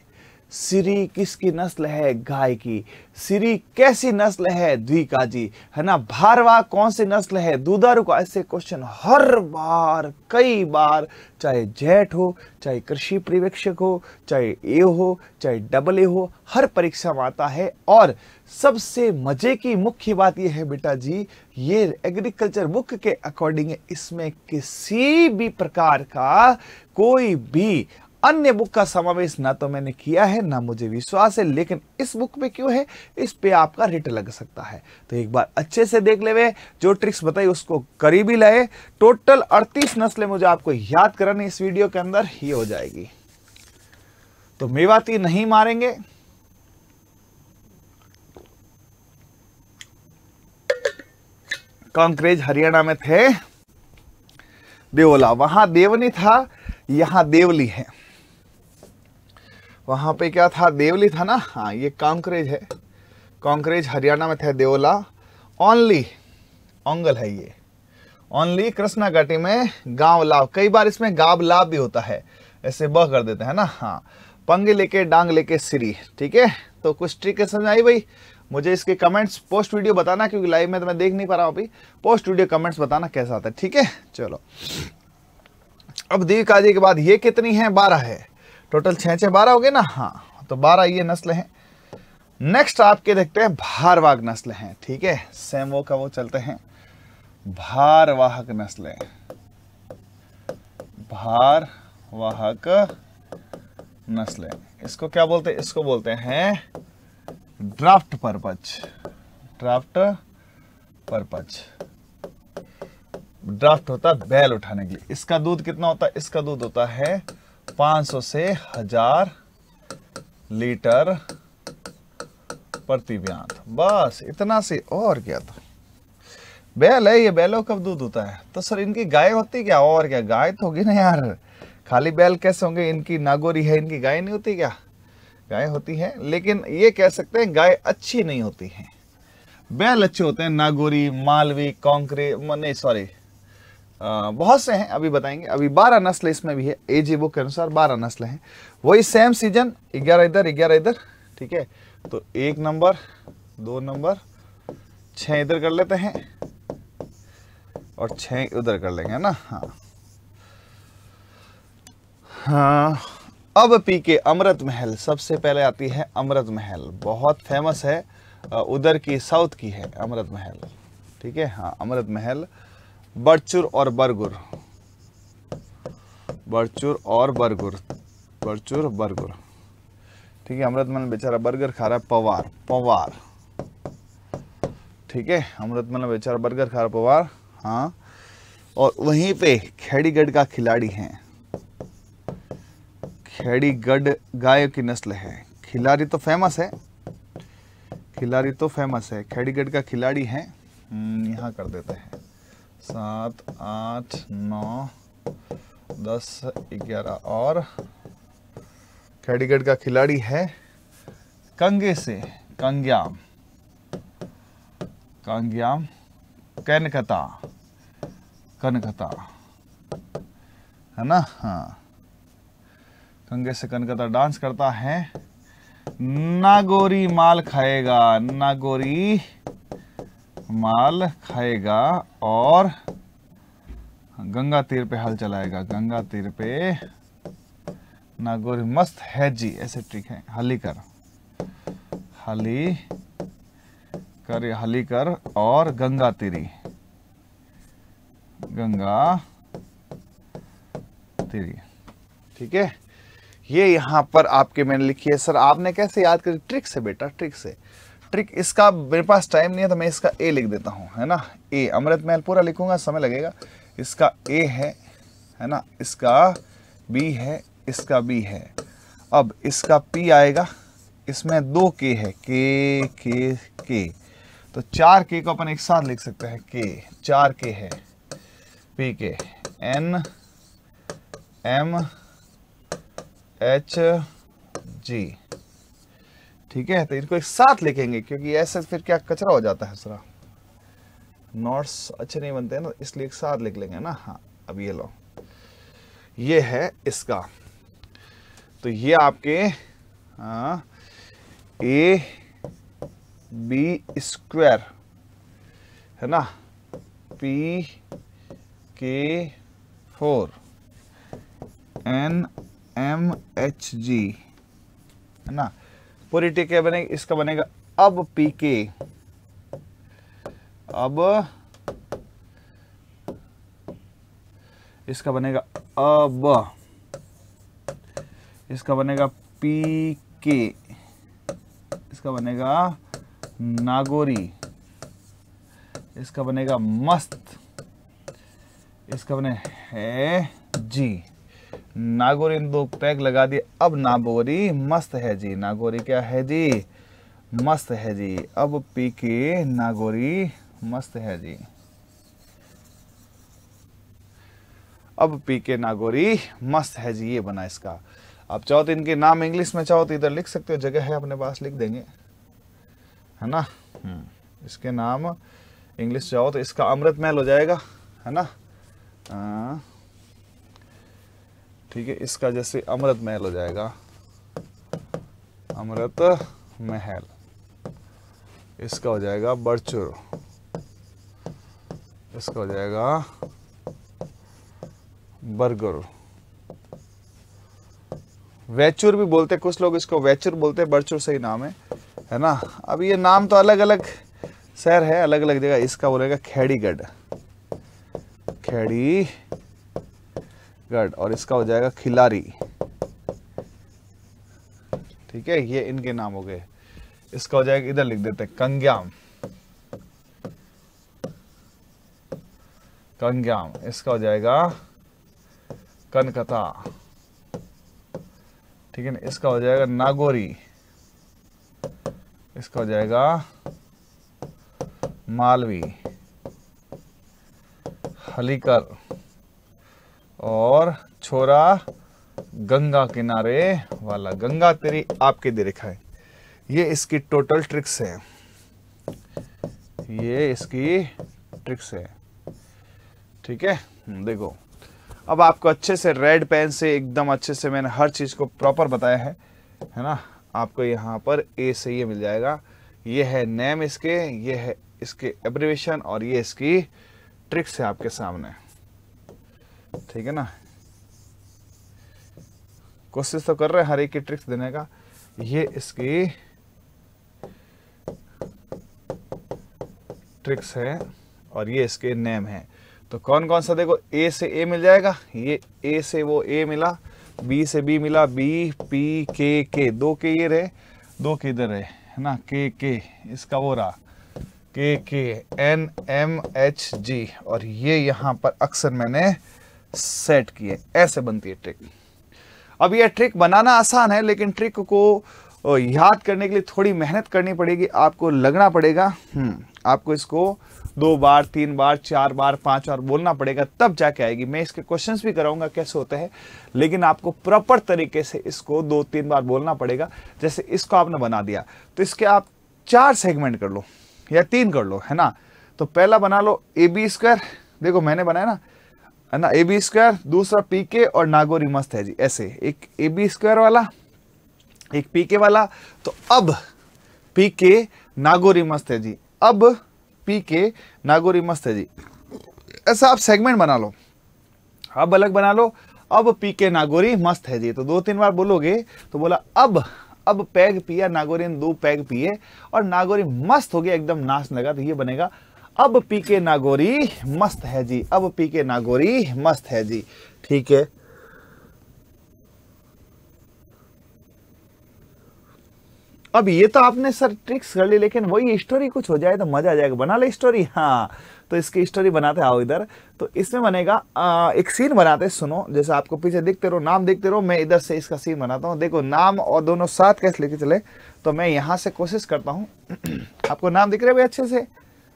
सिरी किसकी नस्ल है गाय की सिरी कैसी नस्ल है द्वी जी है ना भारवा कौन सी नस्ल है दूधारू का ऐसे क्वेश्चन हर बार कई बार चाहे जेट हो चाहे कृषि पर्यवेक्षक हो चाहे ए हो चाहे डबल ए हो हर परीक्षा में आता है और सबसे मजे की मुख्य बात यह है बेटा जी ये एग्रीकल्चर बुक के अकॉर्डिंग इसमें किसी भी प्रकार का कोई भी अन्य बुक का समावेश ना तो मैंने किया है ना मुझे विश्वास है लेकिन इस बुक पे क्यों है इस पे आपका रिट लग सकता है तो एक बार अच्छे से देख ले जो ट्रिक्स बताई उसको करीब ही लाए टोटल 38 नस्लें मुझे आपको याद करानी इस वीडियो के अंदर ही हो जाएगी तो मेवाती नहीं मारेंगे कांकरेज हरियाणा में थे देवला वहां देवनी था यहां देवली है वहाँ पे क्या था देवली था ना हाँ ये कांकरेज है कांकरेज हरियाणा में था देवला ओनली ओंगल है ये ओनली कृष्णा घाटी में गांव लाभ कई बार इसमें गाब लाभ भी होता है ऐसे बह कर देते हैं ना हाँ पंग लेके डांग लेके सिरी ठीक है तो कुछ ट्रिक समझ आई भाई मुझे इसके कमेंट्स पोस्ट वीडियो बताना क्योंकि लाइव में तो मैं देख नहीं पा रहा हूँ अभी पोस्ट वीडियो कमेंट्स बताना कैसा आता है ठीक है चलो अब देवी काजी के बाद ये कितनी है बारह है टोटल छः छः बारह हो गए ना हाँ तो बारह ये नस्ल हैं नेक्स्ट आपके देखते हैं भारवाहक नस्ल हैं ठीक है सेम वो का वो चलते हैं भारवाहक नस्लें भारवाहक नस्लें इसको क्या बोलते हैं इसको बोलते हैं draught purpose draught purpose draught होता है बैल उठाने के लिए इसका दूध कितना होता है इसका दूध होता है 500 से हजार लीटर प्रति व्यांत बस इतना से और क्या था बैल है ये बैलों कब दूध होता है तो सर इनकी गाय होती क्या और क्या गाय तो होगी ना यार खाली बैल कैसे होंगे इनकी नागोरी है इनकी गाय नहीं होती क्या गाय होती है लेकिन ये कह सकते हैं गाय अच्छी नहीं होती है बैल अच्छे होते हैं नागोरी मालवी कॉन्क्रे नहीं सॉरी बहुत से हैं अभी बताएंगे अभी बारह नस्ल इसमें भी है एज बुक के अनुसार बारह नस्ल हैं वही सेम सीजन ग्यारह इधर ग्यारह इधर ठीक है तो एक नंबर दो नंबर छः इधर कर लेते हैं और छः उधर कर लेंगे ना हाँ हाँ अब पी के अमृत महल सबसे पहले आती है अमृत महल बहुत फेमस है उधर की साउथ की है अमृत महल ठीक है हाँ अमृत महल बर्चुर और बरगुर बर्चुर और बरगुर बर्चुर बरगुर ठीक है अमृतमल बेचारा बर्गर खा रहा है पवार पवार ठीक है अमृतमल बेचारा बर्गर खा रहा पवार हाँ और वहीं पे खेड़ीगढ़ का खिलाड़ी है खेड़ीगढ़ गाय की नस्ल है खिलाड़ी तो फेमस है खिलाड़ी तो फेमस है खेड़ीगढ़ का खिलाड़ी है हम्म, यहाँ कर देते हैं सात आठ नौ दस ग्यारह और खेडीगढ़ का खिलाड़ी है कंगे से कंग्याम कंग्याम कनकता कनकता है ना हाँ कंगे से कनकता डांस करता है नागोरी माल खाएगा नागोरी माल खाएगा और गंगा तीर पे हल चलाएगा गंगा तीर पे नागोरी मस्त है जी ऐसे ट्रिक है हली कर हली कर या हली कर और गंगा तीरी गंगा तीरी ठीक है ये यहां पर आपके मैंने लिखी है सर आपने कैसे याद करी ट्रिक से बेटा ट्रिक से ट्रिक इसका मेरे पास टाइम नहीं है तो मैं इसका ए लिख देता हूँ है ना ए अमृत महल पूरा लिखूंगा समय लगेगा इसका ए है है ना इसका बी है इसका बी है अब इसका पी आएगा इसमें दो के है के के के तो चार के को अपन एक साथ लिख सकते हैं के चार के है पी के एन एम एच जी ठीक है तो इनको एक साथ लिखेंगे क्योंकि ऐसे फिर क्या कचरा हो जाता है सरा नोट्स अच्छे नहीं बनते ना इसलिए एक साथ लिख लेंगे ना हाँ अब ये लो ये है इसका तो ये आपके हाँ ए बी स्क्वायर है ना P K four N M H G है ना पूरी टी क्या बनेगी इसका बनेगा अब पी के अब इसका बनेगा अब इसका बनेगा पी के इसका बनेगा नागोरी इसका बनेगा मस्त इसका बने है जी नागौरी दो पैक लगा दिए अब नागौरी मस्त है जी नागौरी क्या है जी मस्त है जी अब पी के नागौरी मस्त है जी अब पी के नागौरी मस्त है जी ये बना इसका आप चाहो तो इनके नाम इंग्लिश में चाहो तो इधर लिख सकते हो जगह है अपने पास लिख देंगे है ना हम्म, इसके नाम इंग्लिश चाहो तो इसका अमृत महल हो जाएगा है ना आ, हाँ। ठीक है इसका जैसे अमृत महल हो जाएगा अमृत महल इसका हो जाएगा बर्चुर इसका हो जाएगा बर्गर वैचुर भी बोलते हैं कुछ लोग इसको वैचुर बोलते हैं बर्चुर सही नाम है है ना अब ये नाम तो अलग अलग शहर है अलग अलग जगह इसका बोलेगा खेड़ीगढ़ खेड़ी गढ़ और इसका हो जाएगा खिलारी ठीक है ये इनके नाम हो गए इसका हो जाएगा इधर लिख देते हैं कंग्याम कंग्याम इसका हो जाएगा कनकता ठीक है ना इसका हो जाएगा नागोरी इसका हो जाएगा मालवी हलीकर और छोरा गंगा किनारे वाला गंगा तेरी आपके दे रेखा है ये इसकी टोटल ट्रिक्स है ये इसकी ट्रिक्स है ठीक है देखो अब आपको अच्छे से रेड पेन से एकदम अच्छे से मैंने हर चीज़ को प्रॉपर बताया है है ना आपको यहाँ पर ए से ये मिल जाएगा ये है नेम इसके ये है इसके एब्रिवेशन और ये इसकी ट्रिक्स है आपके सामने ठीक है ना कोशिश तो कर रहे हैं हर एक की ट्रिक्स देने का ये इसकी ट्रिक्स है और ये इसके नेम है तो कौन कौन सा देखो ए से ए मिल जाएगा ये ए से वो ए मिला बी से बी मिला बी पी के के दो के ये रहे दो के इधर रहे है ना के के इसका वो रहा के के एन एम एच जी और ये यहाँ पर अक्सर मैंने सेट किए ऐसे बनती है ट्रिक अब यह ट्रिक बनाना आसान है लेकिन ट्रिक को याद करने के लिए थोड़ी मेहनत करनी पड़ेगी आपको लगना पड़ेगा हम्म, आपको इसको दो बार तीन बार चार बार पांच बार बोलना पड़ेगा तब जाके आएगी मैं इसके क्वेश्चंस भी कराऊंगा कैसे होते हैं लेकिन आपको प्रॉपर तरीके से इसको दो तीन बार बोलना पड़ेगा जैसे इसको आपने बना दिया तो इसके आप चार सेगमेंट कर लो या तीन कर लो है ना तो पहला बना लो ए बी स्क्वायर देखो मैंने बनाया ना है ना ए बी स्क्वायर दूसरा पी के और नागोरी मस्त है जी ऐसे एक ए बी स्क्वायर वाला एक पी के वाला तो अब पी के नागोरी मस्त है जी अब पी के नागोरी मस्त है जी ऐसा आप सेगमेंट बना लो अब अलग बना लो अब पी के नागोरी मस्त है जी तो दो तीन बार बोलोगे तो बोला अब अब पैग पिया नागोरी दो पैग पिए और नागोरी मस्त हो गया एकदम नाच लगा तो ये बनेगा अब पी के नागोरी मस्त है जी अब पी के नागोरी मस्त है जी ठीक है अब ये तो आपने सर ट्रिक्स कर ली लेकिन वही स्टोरी कुछ हो जाए तो मजा आ जाएगा बना ले स्टोरी हाँ तो इसकी स्टोरी बनाते आओ इधर तो इसमें बनेगा आ, एक सीन बनाते सुनो जैसे आपको पीछे देखते रहो नाम देखते रहो मैं इधर से इसका सीन बनाता हूँ देखो नाम और दोनों साथ कैसे लेके चले तो मैं यहाँ से कोशिश करता हूँ आपको नाम दिख रहे भाई अच्छे से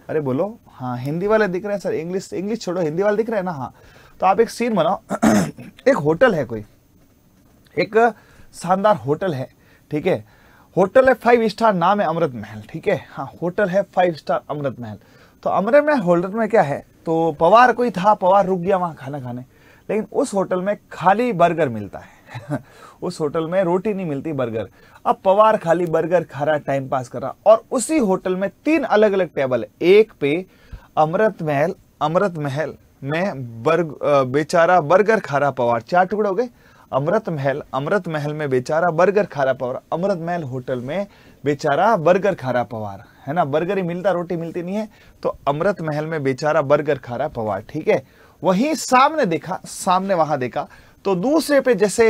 अरे बोलो हाँ हिंदी वाले दिख रहे हैं सर इंग्लिश इंग्लिश छोड़ो हिंदी वाले दिख रहे हैं ना हाँ तो आप एक सीन बनाओ एक होटल है कोई एक शानदार होटल है ठीक है होटल है फाइव स्टार नाम है अमृत महल ठीक है हाँ होटल है फाइव स्टार अमृत महल तो अमृत महल होटल में क्या है तो पवार कोई था पवार रुक गया वहाँ खाना खाने लेकिन उस होटल में खाली बर्गर मिलता है उस होटल में रोटी नहीं मिलती बर्गर अब पवार खाली बर्गर खा रहा टाइम पास कर रहा और उसी होटल में तीन अलग अलग टेबल एक पे अमृत महल अमृत महल में बर्ग बेचारा बर्गर खा रहा पवार चार टुकड़े हो गए अमृत महल अमृत महल में बेचारा बर्गर खा रहा पवार अमृत महल होटल में बेचारा बर्गर खा रहा पवार है ना बर्गर ही मिलता रोटी मिलती नहीं है तो अमृत महल में बेचारा बर्गर खा रहा पवार ठीक है वहीं सामने देखा सामने वहां देखा तो दूसरे पे जैसे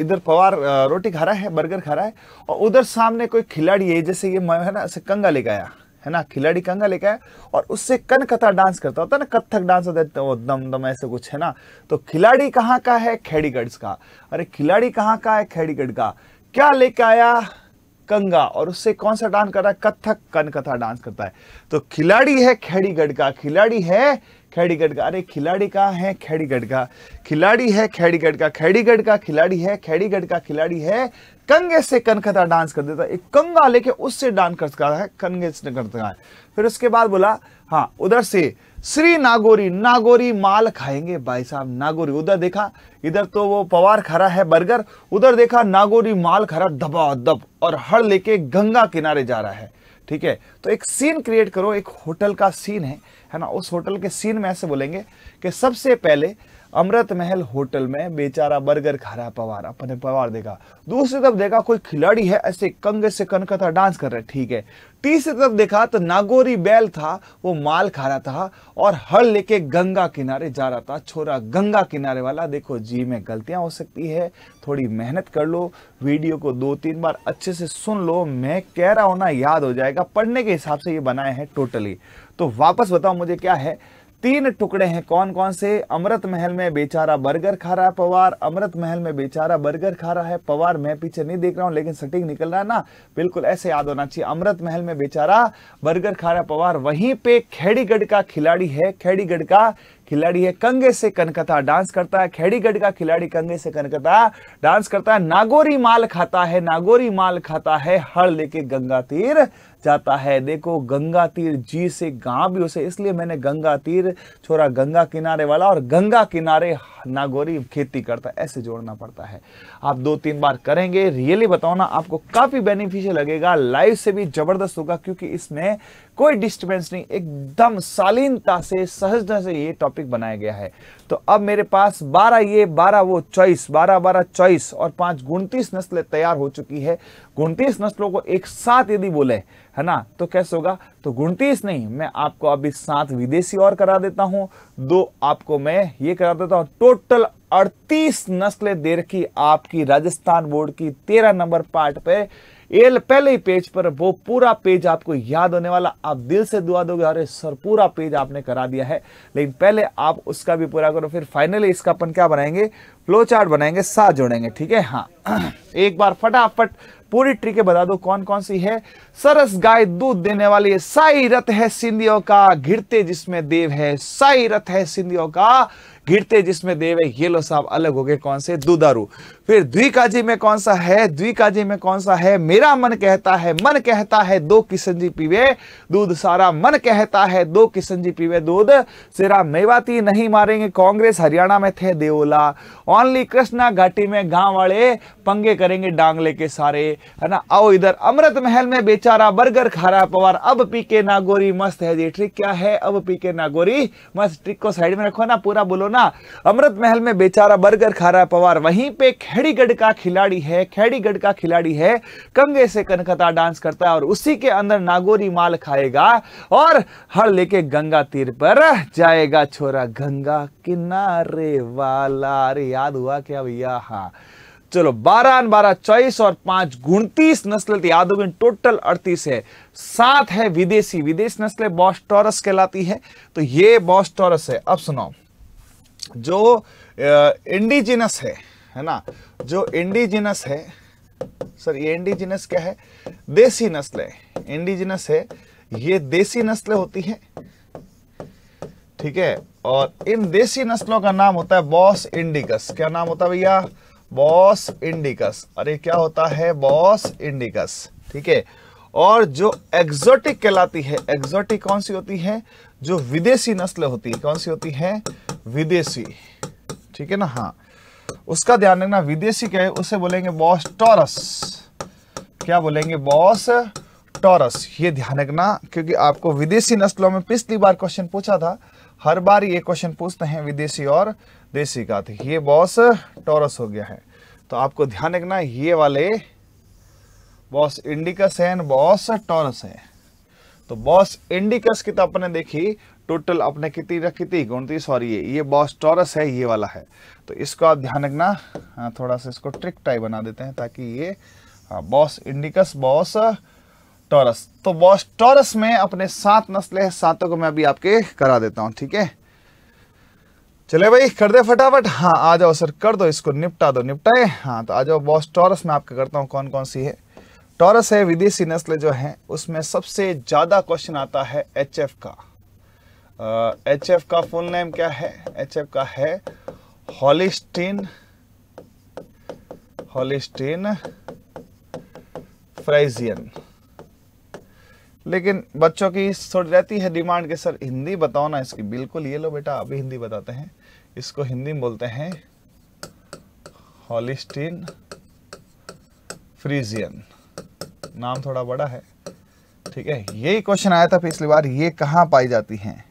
इधर पवार रोटी खा रहा है बर्गर खा रहा है और उधर सामने कोई खिलाड़ी है जैसे ये है ना कंगा लेके आया है ना खिलाड़ी कंगा लेके आया और उससे कथा डांस करता होता है ना कत्थक डांस होता है तो वो दम दम ऐसे कुछ है ना तो खिलाड़ी कहाँ का है खेड़ीगढ़ का अरे खिलाड़ी कहाँ का है खेड़ीगढ़ का क्या लेके आया कंगा और उससे कौन सा डांस कर रहा है कथक कथा डांस करता है तो खिलाड़ी है खेड़ीगढ़ का खिलाड़ी है खैड़ीगढ़ का अरे खिलाड़ी का है खैड़ीगढ़ का खिलाड़ी है खैड़ीगढ़ का खैड़ीगढ़ का खिलाड़ी है खैड़ीगढ़ का खिलाड़ी है कंगे से कनखता डांस कर देता एक कंगा लेके उससे डांस कर सकता है कंगे से करता है फिर उसके बाद बोला हाँ उधर से श्री नागोरी नागोरी माल खाएंगे भाई साहब नागोरी उधर देखा इधर तो वो पवार खरा है बर्गर उधर देखा नागोरी माल खरा दबा दब और हड़ लेके गंगा किनारे जा रहा है ठीक है तो एक सीन क्रिएट करो एक होटल का सीन है है ना उस होटल के सीन में ऐसे बोलेंगे कि सबसे पहले अमृत महल होटल में बेचारा बर्गर खा रहा पवार अपने पवार देगा दूसरी तरफ देखा कोई खिलाड़ी है ऐसे कंगे से कनकथा डांस कर है ठीक है तीसरी तरफ देखा तो नागोरी बैल था वो माल खा रहा था और हल लेके गंगा किनारे जा रहा था छोरा गंगा किनारे वाला देखो जी में गलतियां हो सकती है थोड़ी मेहनत कर लो वीडियो को दो तीन बार अच्छे से सुन लो मैं कह रहा हूं ना याद हो जाएगा पढ़ने के हिसाब से ये बनाए हैं टोटली तो वापस बताओ मुझे क्या है तीन टुकड़े हैं कौन कौन से अमृत महल में बेचारा बर्गर खा रहा है पवार अमृत महल में बेचारा बर्गर खा रहा है पवार मैं पीछे नहीं देख रहा हूं लेकिन सटीक निकल रहा है ना बिल्कुल ऐसे याद होना चाहिए अमृत महल में बेचारा बर्गर खा रहा है पवार वहीं पे खेड़ीगढ़ का खिलाड़ी है खेड़ीगढ़ का खिलाड़ी है कंगे से कनकता डांस करता है खेड़ीगढ़ का खिलाड़ी कंगे से कनकता डांस करता है नागोरी माल खाता है नागोरी माल खाता है हड़ लेके गंगा तीर जाता है देखो गंगा तीर जी से गांव भी उसे इसलिए मैंने गंगा तीर छोड़ा गंगा किनारे वाला और गंगा किनारे नागौरी खेती करता ऐसे जोड़ना पड़ता है आप दो तीन बार करेंगे रियली बताओ ना आपको काफ़ी बेनिफिशियल लगेगा लाइफ से भी ज़बरदस्त होगा क्योंकि इसमें कोई डिस्टर्बेंस नहीं एकदम शालीनता से सहजता से ये टॉपिक बनाया गया है तो अब मेरे पास 12 ये 12 वो चॉइस 12 12 चॉइस और पांच गुणतीस नस्लें तैयार हो चुकी है गुणतीस नस्लों को एक साथ यदि बोले है ना तो कैसे होगा तो गुणतीस नहीं मैं आपको अभी सात विदेशी और करा देता हूं दो आपको मैं ये करा देता हूं तो टोटल 38 नस्लें दे रखी आपकी राजस्थान बोर्ड की 13 नंबर पार्ट पे एल पहले ही पेज पर वो पूरा पेज आपको याद होने वाला आप दिल से दुआ दोगे अरे सर पूरा पेज आपने करा दिया है लेकिन पहले आप उसका भी पूरा करो फिर फाइनली इसका अपन क्या बनाएंगे फ्लो चार्ट बनाएंगे साथ जोड़ेंगे ठीक है हाँ एक बार फटाफट पूरी ट्रिके बता दो कौन कौन सी है सरस गाय दूध देने वाली साई रथ है सिंधियों का घिरते जिसमें देव है साई रथ है सिंधियों का घिरते जिसमें देव है ये लो साहब अलग हो गए कौन से दुदारू फिर द्विकाजी में कौन सा है द्विकाजी में कौन सा है मेरा मन कहता है मन कहता है दो किसन जी पीवे दूध सारा मन कहता है दो किसन जी पीवे दूध सिरा मेवाती नहीं मारेंगे कांग्रेस हरियाणा में थे देवला ओनली कृष्णा घाटी में गांव वाले पंगे करेंगे डांगले के सारे है ना आओ इधर अमृत महल में बेचारा बर्गर खा रहा पवार अब पी के नागोरी मस्त है जी ट्रिक क्या है अब पी के नागोरी मस्त ट्रिक को साइड में रखो ना पूरा बोलो ना अमृत महल में बेचारा बर्गर खा रहा पवार वहीं पे खेड़ीगढ़ का खिलाड़ी है खेड़ीगढ़ का खिलाड़ी है कंगे से कनकता डांस करता है और उसी के अंदर नागोरी माल खाएगा और हर लेके गंगा तीर पर जाएगा छोरा गंगा किनारे वाला अरे याद हुआ क्या भैया हाँ चलो बारह अन बारह चौबीस और पांच उनतीस नस्ल यादव में टोटल अड़तीस है सात है विदेशी विदेश नस्लें बॉस्टोरस कहलाती है तो ये बॉस्टोरस है अब सुनो जो इंडिजिनस है है ना जो इंडिजिनस है सर ये इंडिजिनस क्या है देसी नस्लें इंडिजिनस है ये देसी नस्लें होती हैं ठीक है और इन देसी नस्लों का नाम होता है बॉस इंडिकस क्या नाम होता है भैया बॉस इंडिकस अरे क्या होता है बॉस इंडिकस ठीक है और जो एक्सोटिक कहलाती है एक्सोटिक कौन सी होती है जो विदेशी नस्ल होती है कौन सी होती है विदेशी ठीक है ना हाँ उसका ध्यान रखना विदेशी क्या है उसे बोलेंगे बॉस टॉरस क्या बोलेंगे बॉस टॉरस ये ध्यान रखना क्योंकि आपको विदेशी नस्लों में पिछली बार क्वेश्चन पूछा था हर बार ये क्वेश्चन पूछते हैं विदेशी और देसी का तो ये बॉस टॉरस हो गया है तो आपको ध्यान रखना ये वाले बॉस इंडिकस है बॉस टॉरस है तो बॉस इंडिकस की तो अपने देखी टोटल आपने कितनी रखी थी उनतीस और ये ये बॉस टॉरस है ये वाला है तो इसको आप ध्यान रखना हाँ, थोड़ा सा इसको ट्रिक टाइप बना देते हैं ताकि ये बॉस इंडिकस बॉस टॉरस तो बॉस टॉरस में अपने सात नस्लें हैं सातों को मैं अभी आपके करा देता हूं ठीक है चले भाई कर दे फटाफट हाँ आ जाओ सर कर दो इसको निपटा दो निपटाए हाँ तो आ जाओ बॉस टॉरस में आपके करता हूँ कौन कौन सी है टॉरस है विदेशी नस्ल जो है उसमें सबसे ज़्यादा क्वेश्चन आता है एच का एच एफ का फुल नेम क्या है एच एफ का है हॉलिस्टीन हॉलिस्टीन फ्राइजियन लेकिन बच्चों की थोड़ी रहती है डिमांड के सर हिंदी बताओ ना इसकी बिल्कुल ये लो बेटा अभी हिंदी बताते हैं इसको हिंदी में बोलते हैं हॉलिस्टीन फ्रीजियन नाम थोड़ा बड़ा है ठीक है यही क्वेश्चन आया था पिछली बार ये कहाँ पाई जाती हैं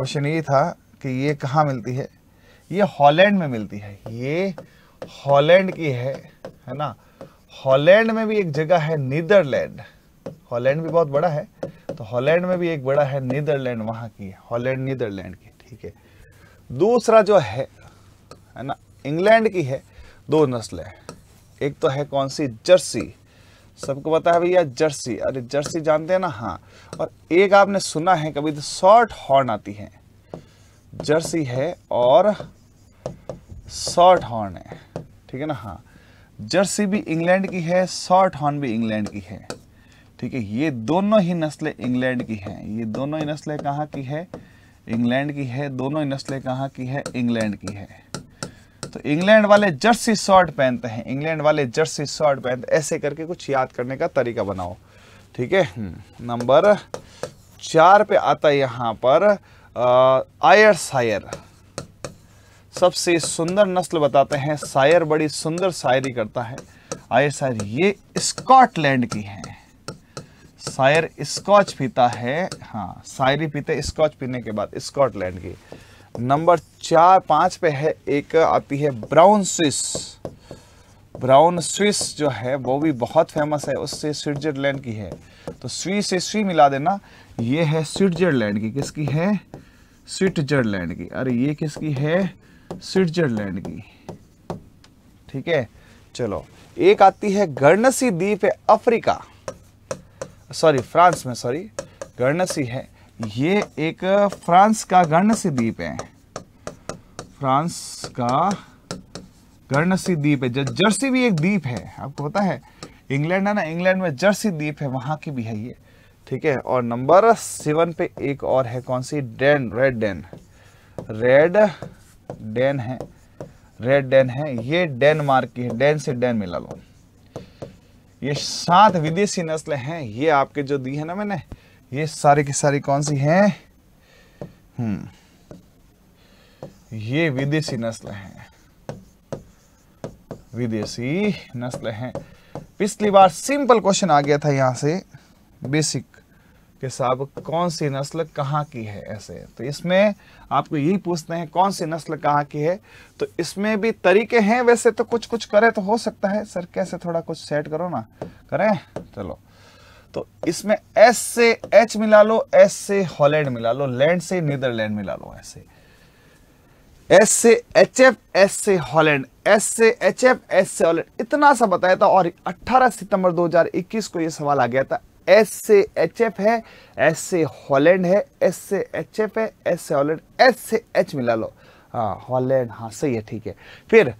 क्वेश्चन ये था कि ये कहाँ मिलती है ये हॉलैंड में मिलती है ये हॉलैंड की है है ना हॉलैंड में भी एक जगह है नीदरलैंड हॉलैंड भी बहुत बड़ा है तो हॉलैंड में भी एक बड़ा है नीदरलैंड वहाँ की हॉलैंड नीदरलैंड की ठीक है दूसरा जो है है ना इंग्लैंड की है दो नस्लें एक तो है कौन सी जर्सी सबको पता है भैया जर्सी अरे जर्सी जानते हैं ना हाँ और एक आपने सुना है कभी तो शॉर्ट हॉर्न आती है जर्सी है और शॉर्ट हॉर्न है ठीक है ना हाँ जर्सी भी इंग्लैंड की है शॉर्ट हॉर्न भी इंग्लैंड की है ठीक है ये दोनों ही नस्लें इंग्लैंड की हैं ये दोनों ही नस्लें कहाँ की है इंग्लैंड की है दोनों ही नस्लें कहाँ की है इंग्लैंड की है तो इंग्लैंड वाले जर्सी शॉर्ट पहनते हैं इंग्लैंड वाले जर्सी शॉर्ट पहनते ऐसे करके कुछ याद करने का तरीका बनाओ ठीक है हम्म, नंबर चार पे आता है यहां पर आयर सायर सबसे सुंदर नस्ल बताते हैं सायर बड़ी सुंदर शायरी करता है आयर सायर ये स्कॉटलैंड की है सायर स्कॉच पीता है हाँ शायरी पीते स्कॉच पीने के बाद स्कॉटलैंड की नंबर चार पांच पे है एक आती है ब्राउन स्विस ब्राउन स्विस जो है वो भी बहुत फेमस है उससे स्विट्जरलैंड की है तो स्वी से स्वी मिला देना ये है स्विट्जरलैंड की किसकी है स्विट्जरलैंड की अरे ये किसकी है स्विट्जरलैंड की ठीक है चलो एक आती है गर्नसी द्वीप अफ्रीका सॉरी फ्रांस में सॉरी गर्नसी है ये एक फ्रांस का गणसी द्वीप है फ्रांस का गणसी द्वीप है जर्सी भी एक द्वीप है आपको पता है इंग्लैंड है ना इंग्लैंड में जर्सी द्वीप है वहां की भी है ये ठीक है और नंबर सेवन पे एक और है कौन सी Dane red Dane red Dane है रेड डेन है ये डेनमार्क की है डेन से डेन मिला लो ये सात विदेशी नस्लें हैं ये आपके जो दी है ना मैंने ये सारी की सारी कौन सी हैं हम्म। ये विदेशी नस्ल हैं विदेशी नस्ल हैं पिछली बार सिंपल क्वेश्चन आ गया था यहां से बेसिक के साहब कौन सी नस्ल कहाँ की है ऐसे तो इसमें आपको यही पूछते हैं कौन सी नस्ल कहाँ की है तो इसमें भी तरीके हैं वैसे तो कुछ कुछ करे तो हो सकता है सर कैसे थोड़ा कुछ सेट करो ना करें चलो तो इसमें एस से एच मिला लो एस से हॉलैंड मिला लो लैंड से नीदरलैंड मिला लो ऐसे एस से एच एफ एस से हॉलैंड एस से एच एफ एस से हॉलैंड इतना सा बताया था और 18 सितंबर 2021 को ये सवाल आ गया था एस से एच एफ है एस से हॉलैंड है एस से एच एफ है एस से हॉलैंड एस से एच मिला लो हाँ हॉलैंड हाँ सही है ठीक है फिर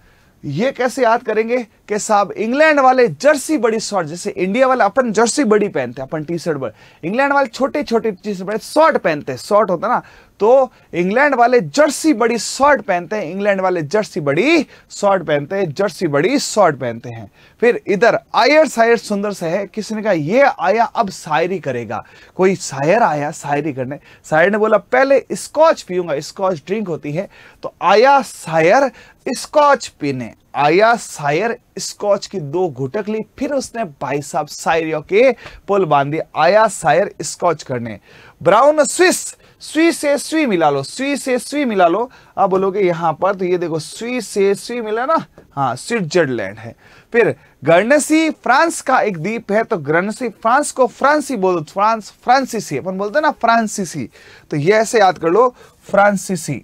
ये कैसे याद करेंगे कि साहब इंग्लैंड वाले जर्सी बड़ी शॉर्ट जैसे इंडिया वाले अपन जर्सी बड़ी पहनते हैं अपन टी शर्ट बड़े इंग्लैंड वाले छोटे छोटे टी शर्ट बड़े शॉर्ट पहनते हैं शॉर्ट होता ना तो इंग्लैंड वाले जर्सी बड़ी शॉर्ट पहनते हैं इंग्लैंड वाले जर्सी बड़ी शॉर्ट पहनते हैं जर्सी बड़ी शॉर्ट पहनते हैं फिर इधर आयर शायर सुंदर से है किसी ने कहा ये आया अब शायरी करेगा कोई शायर आया शायरी करने शायर ने बोला पहले स्कॉच पीऊंगा स्कॉच ड्रिंक होती है तो आया शायर स्कॉच पीने आया सायर स्कॉच की दो घुटक ली फिर उसने भाई साहब सायरियों के पुल बांध दिया आया सायर स्कॉच करने ब्राउन स्विस स्वी से स्वी मिला लो स्वी से स्वी मिला लो अब बोलोगे यहां पर तो ये देखो स्वी से स्वी मिला ना हाँ स्विट्जरलैंड है फिर गर्नसी फ्रांस का एक द्वीप है तो गर्नसी फ्रांस को फ्रांसी बोलो फ्रांस फ्रांसीसी अपन बोलते हैं ना फ्रांसीसी तो ये ऐसे याद कर लो फ्रांसीसी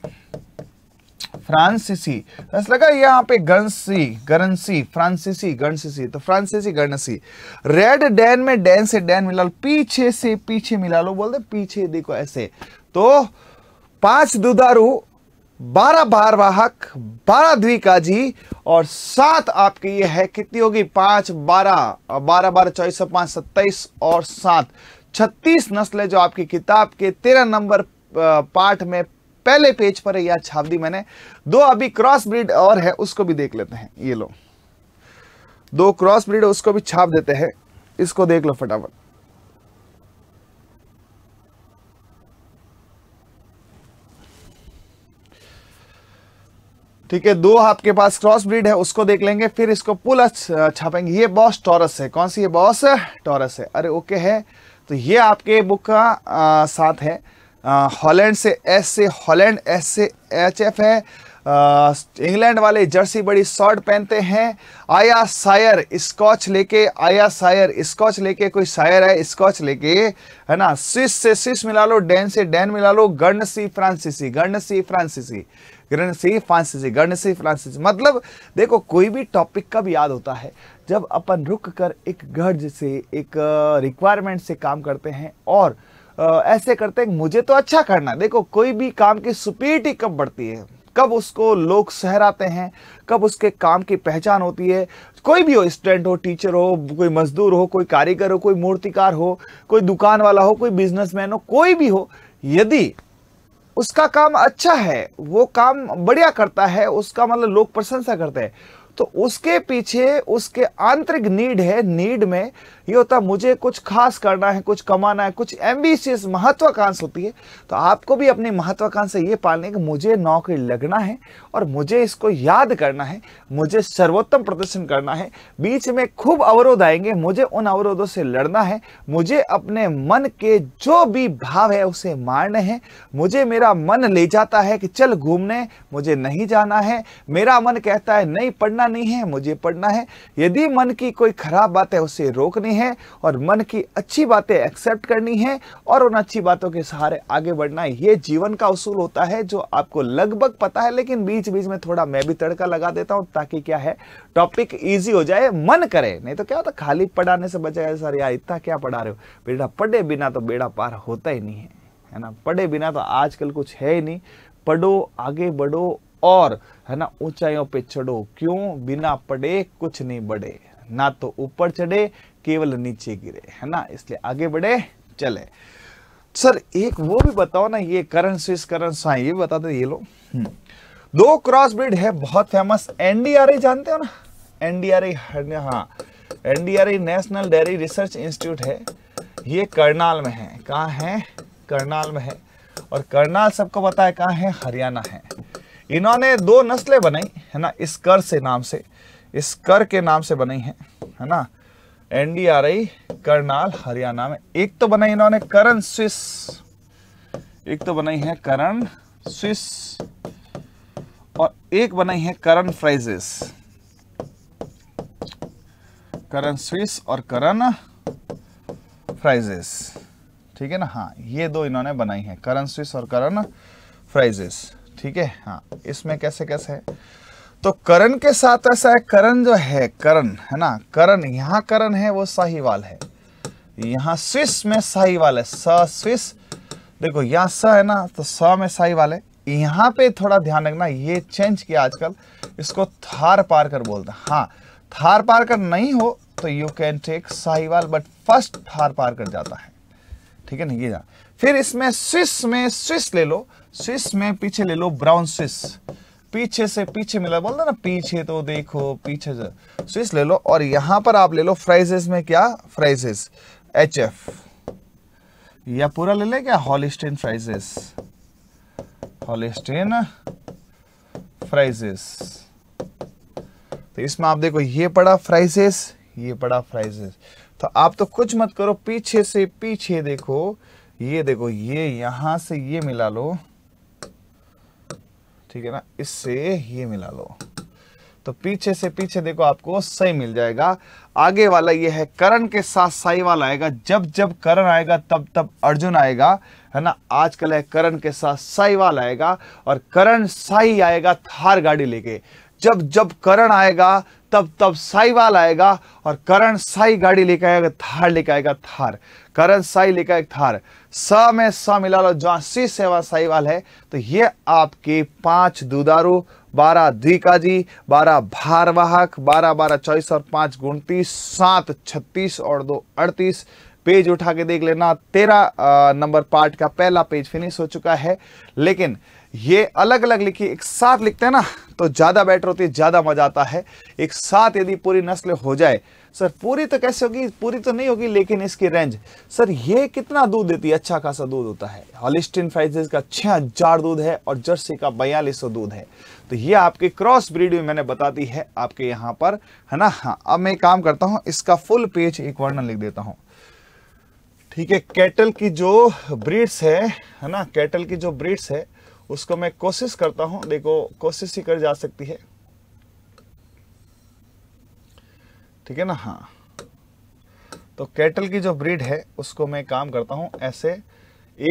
फ्रांसीसी रस लगा यहाँ पे गंसी गरनसी फ्रांसीसी गणसीसी तो फ्रांसीसी गणसी रेड डैन में डैन से डैन मिला लो पीछे से पीछे मिला लो बोलते पीछे देखो ऐसे तो पांच दुधारू बारह भारवाहक बारह द्विकाजी और सात आपके ये है कितनी होगी पांच बारह बारह बारह चौबीस पांच सत्ताईस और सात छत्तीस नस्लें जो आपकी किताब के तेरह नंबर पाठ में पहले पेज पर है यह छाप दी मैंने दो अभी क्रॉस ब्रिड और है उसको भी देख लेते हैं ये लो दो क्रॉस ब्रिड उसको भी छाप देते हैं इसको देख लो फटाफट ठीक है दो आपके पास क्रॉस ब्रीड है उसको देख लेंगे फिर इसको पुल छापेंगे ये बॉस टॉरस है कौन सी ये बॉस टॉरस है अरे ओके है तो ये आपके बुक का आ, साथ है हॉलैंड से एस से हॉलैंड एस से एच एफ है इंग्लैंड वाले जर्सी बड़ी शॉर्ट पहनते हैं आया सायर स्कॉच लेके आया सायर स्कॉच लेके कोई सायर है स्कॉच लेके है ना स्विस से स्विस मिला लो डैन से डैन मिला लो गर्नसी फ्रांसीसी सी फ्रांसीसी सी फ्रांसीसी सी फ्रांसीसी मतलब देखो कोई भी टॉपिक कब याद होता है जब अपन रुक कर एक गर्ज से एक रिक्वायरमेंट से काम करते हैं और ऐसे करते हैं मुझे तो अच्छा करना देखो कोई भी काम की सुपीरिटी कब बढ़ती है कब उसको लोग सहराते हैं कब उसके काम की पहचान होती है कोई भी हो स्टूडेंट हो टीचर हो कोई मजदूर हो कोई कारीगर हो कोई मूर्तिकार हो कोई दुकान वाला हो कोई बिजनेसमैन हो कोई भी हो यदि उसका काम अच्छा है वो काम बढ़िया करता है उसका मतलब लोग प्रशंसा करते हैं तो उसके पीछे उसके आंतरिक नीड है नीड में ये होता है मुझे कुछ खास करना है कुछ कमाना है कुछ एम्बिशियस महत्वाकांक्ष होती है तो आपको भी अपनी महत्वाकांक्षा ये पालने की मुझे नौकरी लगना है और मुझे इसको याद करना है मुझे सर्वोत्तम प्रदर्शन करना है बीच में खूब अवरोध आएंगे मुझे उन अवरोधों से लड़ना है मुझे अपने मन के जो भी भाव है उसे मारने हैं मुझे मेरा मन ले जाता है कि चल घूमने मुझे नहीं जाना है मेरा मन कहता है नहीं पढ़ना नहीं है मुझे पढ़ना है यदि मन की कोई खराब बात है उसे रोकनी है हैं और मन की अच्छी बातें एक्सेप्ट करनी है और उन अच्छी बातों के सहारे आगे बढ़ना ये जीवन का उसूल होता है जो आपको लगभग पता है लेकिन बीच बीच में थोड़ा मैं भी तड़का लगा देता हूँ ताकि क्या है टॉपिक ईजी हो जाए मन करे नहीं तो क्या होता खाली पढ़ाने से बचा सर यार इतना क्या पढ़ा रहे हो बेटा पढ़े बिना तो बेड़ा पार होता ही नहीं है है ना पढ़े बिना तो आजकल कुछ है ही नहीं पढ़ो आगे बढ़ो और है ना ऊंचाइयों पे चढ़ो क्यों बिना पढ़े कुछ नहीं बढ़े ना तो ऊपर चढ़े केवल नीचे गिरे है ना इसलिए आगे बढ़े चले सर एक वो भी बताओ ना ये करण स्विस करण साई ये बता दो ये लो हम्म। दो क्रॉस ब्रिड है बहुत फेमस एनडीआरए जानते हो ना एनडीआरए हाँ NDRI National Dairy Research Institute है ये करनाल में है कहा है करनाल में है और करनाल सबको पता है कहा है हरियाणा है इन्होंने दो नस्लें बनाई है ना इसकर से नाम से इसकर के नाम से बनाई है है ना एनडीआरआई करनाल हरियाणा में एक तो बनाई इन्होंने करण स्विस एक तो बनाई है करण स्विस और एक बनाई है करण फ्राइजेस करण स्विस और करण फ्राइजेस ठीक है ना हाँ ये दो इन्होंने बनाई है करण स्विस और करण फ्राइजेस ठीक है हाँ इसमें कैसे कैसे है तो करण के साथ ऐसा है करण जो है करण है ना करण यहां करण है वो साहिवाल है यहां स्विस में साहिवाल है स स्विस देखो यहां स है ना तो स में साहिवाल है यहां पे थोड़ा ध्यान रखना ये चेंज किया आजकल इसको थार पार कर बोलते हैं हाँ थार पार कर नहीं हो तो you can take Sahiwal but first Thar पार कर जाता है ठीक है ना ये ना फिर इसमें स्विस में स्विस ले लो स्विस में पीछे ले लो ब्राउन स्विस पीछे से पीछे मिला बोलते ना पीछे तो देखो पीछे स्विच ले लो और यहां पर आप ले लो फ्राइजेस में क्या फ्राइजेस एच एफ या पूरा ले ले क्या हॉलिस्टेन फ्राइजेस हॉलिस्टेन फ्राइजेस तो इसमें आप देखो ये पड़ा फ्राइजेस ये पड़ा फ्राइजेस तो आप तो कुछ मत करो पीछे से पीछे देखो ये देखो ये यहां से ये मिला लो ठीक है ना इससे ये मिला लो तो पीछे से पीछे देखो आपको सही मिल जाएगा आगे वाला ये है करण के साथ साई वाला आएगा जब जब करण आएगा तब तब अर्जुन आएगा है ना आजकल है करण के साथ साई वाला आएगा और करण साई आएगा थार गाड़ी लेके जब जब करण आएगा तब तब साईवाल आएगा और करण साई गाड़ी लेकर आएगा थार लेकर आएगा थार करण साई लेकर आएगा थार स में स मिला लो जहां सी सेवा साईवाल है तो ये आपके पांच दुदारू बारह द्विकाजी बारह भारवाहक बारह बारह चौबीस और पांच उनतीस सात छत्तीस और दो अड़तीस पेज उठा के देख लेना तेरह नंबर पार्ट का पहला पेज फिनिश हो चुका है लेकिन ये अलग अलग लिखी एक साथ लिखते हैं ना तो ज़्यादा बेटर होती है ज़्यादा मज़ा आता है एक साथ यदि पूरी नस्ल हो जाए सर पूरी तो कैसे होगी पूरी तो नहीं होगी लेकिन इसकी रेंज सर ये कितना दूध देती है अच्छा खासा दूध होता है हॉलिस्टिन फ्राइजेस का छः हजार दूध है और जर्सी का बयालीस सौ दूध है तो ये आपके क्रॉस ब्रीड में मैंने बता दी है आपके यहाँ पर है ना हाँ अब मैं काम करता हूँ इसका फुल पेज एक वर्णन लिख देता हूँ ठीक है कैटल की जो ब्रीड्स है है ना कैटल की जो ब्रीड्स है उसको मैं कोशिश करता हूं देखो कोशिश ही कर जा सकती है ठीक है ना हाँ तो कैटल की जो ब्रीड है उसको मैं काम करता हूं ऐसे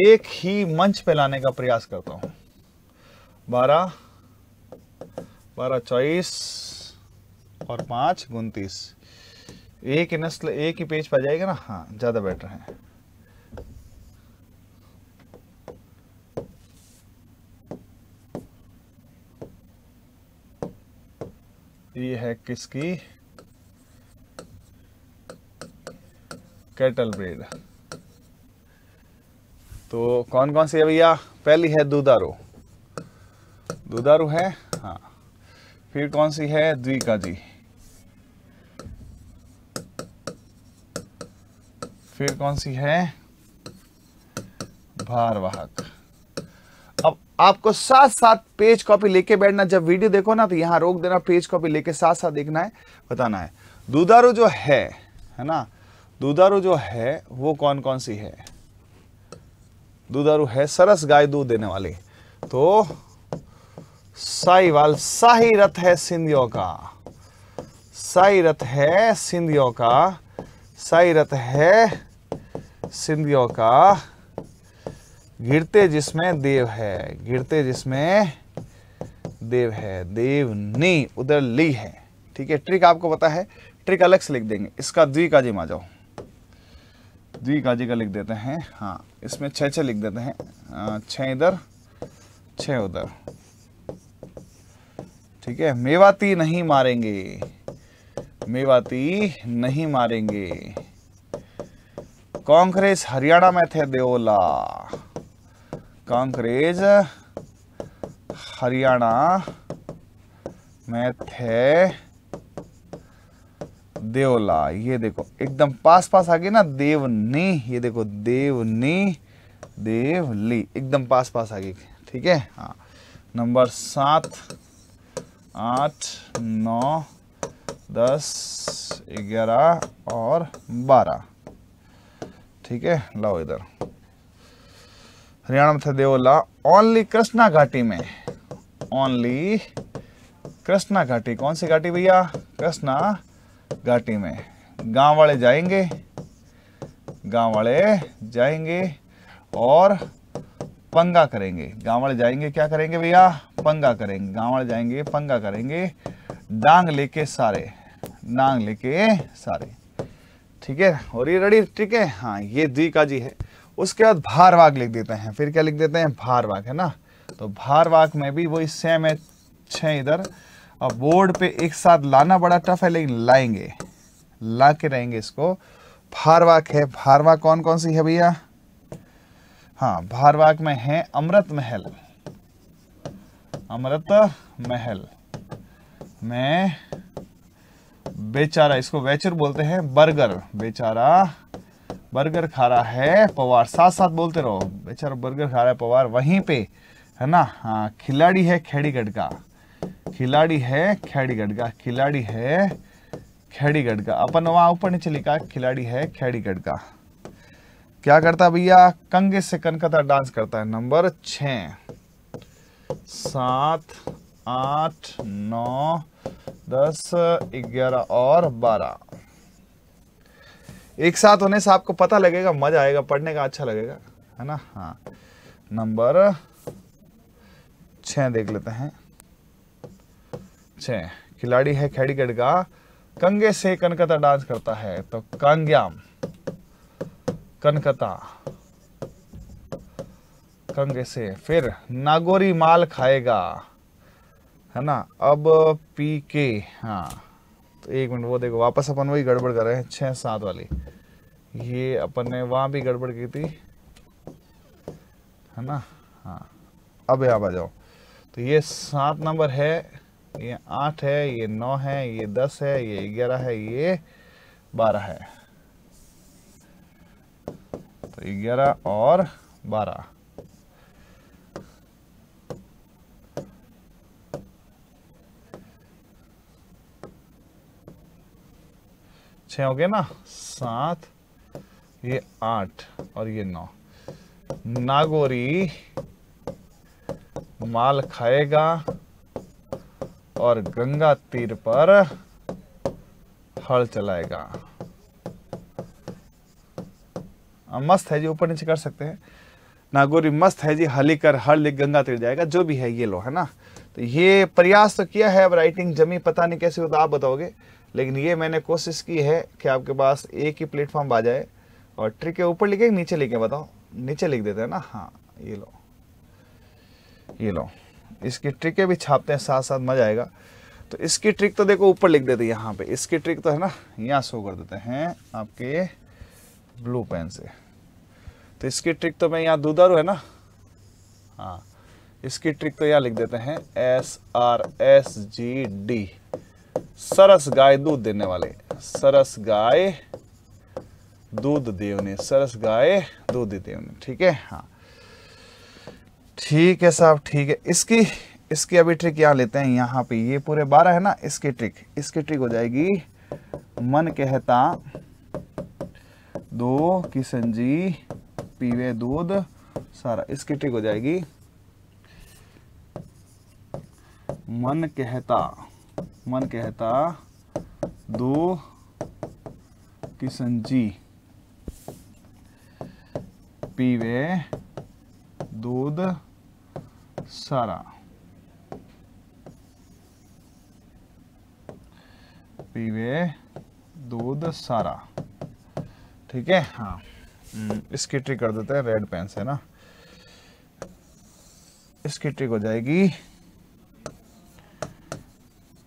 एक ही मंच पे लाने का प्रयास करता हूं बारह बारह चौबीस और पांच उनतीस एक नस्ल एक ही पेज पर जाएगा ना हाँ ज़्यादा बेटर है ये है किसकी कैटल ब्रीड तो कौन कौन सी है भैया पहली है दुधारू दुधारू है हाँ फिर कौन सी है द्विका जी फिर कौन सी है भारवाहक आपको साथ साथ पेज कॉपी लेके बैठना जब वीडियो देखो ना तो यहां रोक देना पेज कॉपी लेके साथ साथ देखना है बताना है दूधारू जो है है ना दूधारू जो है वो कौन कौन सी है दूधारू है सरस गाय दूध देने वाली तो साईवाल साही रथ है सिंधियों का साई रथ है सिंधियों का साई रथ है सिंधियों का गिरते जिसमें देव है गिरते जिसमें देव है देव ने उधर ली है ठीक है ट्रिक आपको पता है ट्रिक अलग से लिख देंगे इसका द्विकाजी में आ जाओ द्विकाजी का लिख देते हैं हाँ इसमें छ छ लिख देते हैं छ इधर छ उधर ठीक है मेवाती नहीं मारेंगे मेवाती नहीं मारेंगे कांग्रेस हरियाणा में थे देओला कांग्रेज हरियाणा में थे देवला ये देखो एकदम पास पास आ गए ना देवनी ये देखो देवनी देवली एकदम पास पास आ गई ठीक है हाँ नंबर सात आठ नौ दस ग्यारह और बारह ठीक है लाओ इधर हरियाणा में था देवला ओनली कृष्णा घाटी में ओनली कृष्णा घाटी कौन सी घाटी भैया कृष्णा घाटी में गांव वाले जाएंगे गांव वाले जाएंगे और पंगा करेंगे गांव वाले जाएंगे क्या करेंगे भैया पंगा करेंगे गांव वाले जाएंगे पंगा करेंगे डांग लेके सारे डांग लेके सारे ठीक है और ये रेडी ठीक है हाँ ये जी है उसके बाद भारवाक लिख देते हैं फिर क्या लिख देते हैं भारवाक है ना तो भारवाक में भी वही सेम है छ इधर और बोर्ड पे एक साथ लाना बड़ा टफ है लेकिन लाएंगे ला के रहेंगे इसको भारवाक है भारवाक कौन कौन सी है भैया हाँ भारवाक में है अमृत महल अमृत महल में बेचारा इसको वेचर बोलते हैं बर्गर बेचारा बर्गर खा रहा है पवार साथ साथ बोलते रहो बेचारा बर्गर खा रहा है पवार वहीं पे है ना हाँ खिलाड़ी है खेड़ीगढ़ का खिलाड़ी है खेड़ीगढ़ का खिलाड़ी है खेड़ीगढ़ का अपन वहाँ ऊपर नीचे लिखा खिलाड़ी है खेड़ीगढ़ का क्या करता भैया कंगे से कनकता डांस करता है नंबर छ सात आठ नौ दस ग्यारह और बारह एक साथ होने से आपको पता लगेगा मजा आएगा पढ़ने का अच्छा लगेगा है ना हाँ नंबर छह देख लेते हैं छ खिलाड़ी है खेड़ीगढ़ का कंगे से कनकता डांस करता है तो कांग्याम कनकता कंगे से फिर नागोरी माल खाएगा है ना अब पी के हाँ तो एक मिनट वो देखो वापस अपन वही गड़बड़ कर रहे हैं छः सात वाली ये अपन ने वहाँ भी गड़बड़ की थी है ना हाँ अब आप आ जाओ तो ये सात नंबर है ये आठ है ये नौ है ये दस है ये ग्यारह है ये बारह है तो ग्यारह और बारह छः हो गए ना सात ये आठ और ये नौ नागोरी माल खाएगा और गंगा तीर पर हल चलाएगा हाँ, मस्त है जी ऊपर नीचे कर सकते हैं नागोरी मस्त है जी हली कर हर लिख गंगा तीर जाएगा जो भी है ये लो है ना तो ये प्रयास तो किया है अब राइटिंग जमी पता नहीं कैसे हो तो आप बताओगे लेकिन ये मैंने कोशिश की है कि आपके पास एक ही प्लेटफॉर्म आ जाए और ट्रिक के ऊपर लिखे नीचे लिखे बताओ नीचे लिख देते हैं ना हाँ ये लो ये लो इसकी ट्रिकें भी छापते हैं साथ साथ मजा आएगा तो इसकी ट्रिक तो देखो ऊपर लिख देते हैं यहाँ पे इसकी ट्रिक तो है ना यहाँ शो कर देते हैं आपके ब्लू पेन से तो इसकी ट्रिक तो मैं यहाँ दूधारू है ना हाँ इसकी ट्रिक तो यहाँ लिख देते हैं S R S G D सरस गाय दूध देने वाले सरस गाय दूध देवने सरस गाय दूध देवने ठीक है हाँ ठीक है साहब ठीक है इसकी इसकी अभी ट्रिक यहां लेते हैं यहां पे ये पूरे बारह है ना इसकी ट्रिक इसकी ट्रिक हो जाएगी मन कहता दो किशन जी पीवे दूध सारा इसकी ट्रिक हो जाएगी मन कहता मन कहता दो किशन जी पीवे दूध सारा पीवे दूध सारा ठीक है हाँ हम्म, इसकी ट्रिक कर देते हैं रेड पेन से ना इसकी ट्रिक हो जाएगी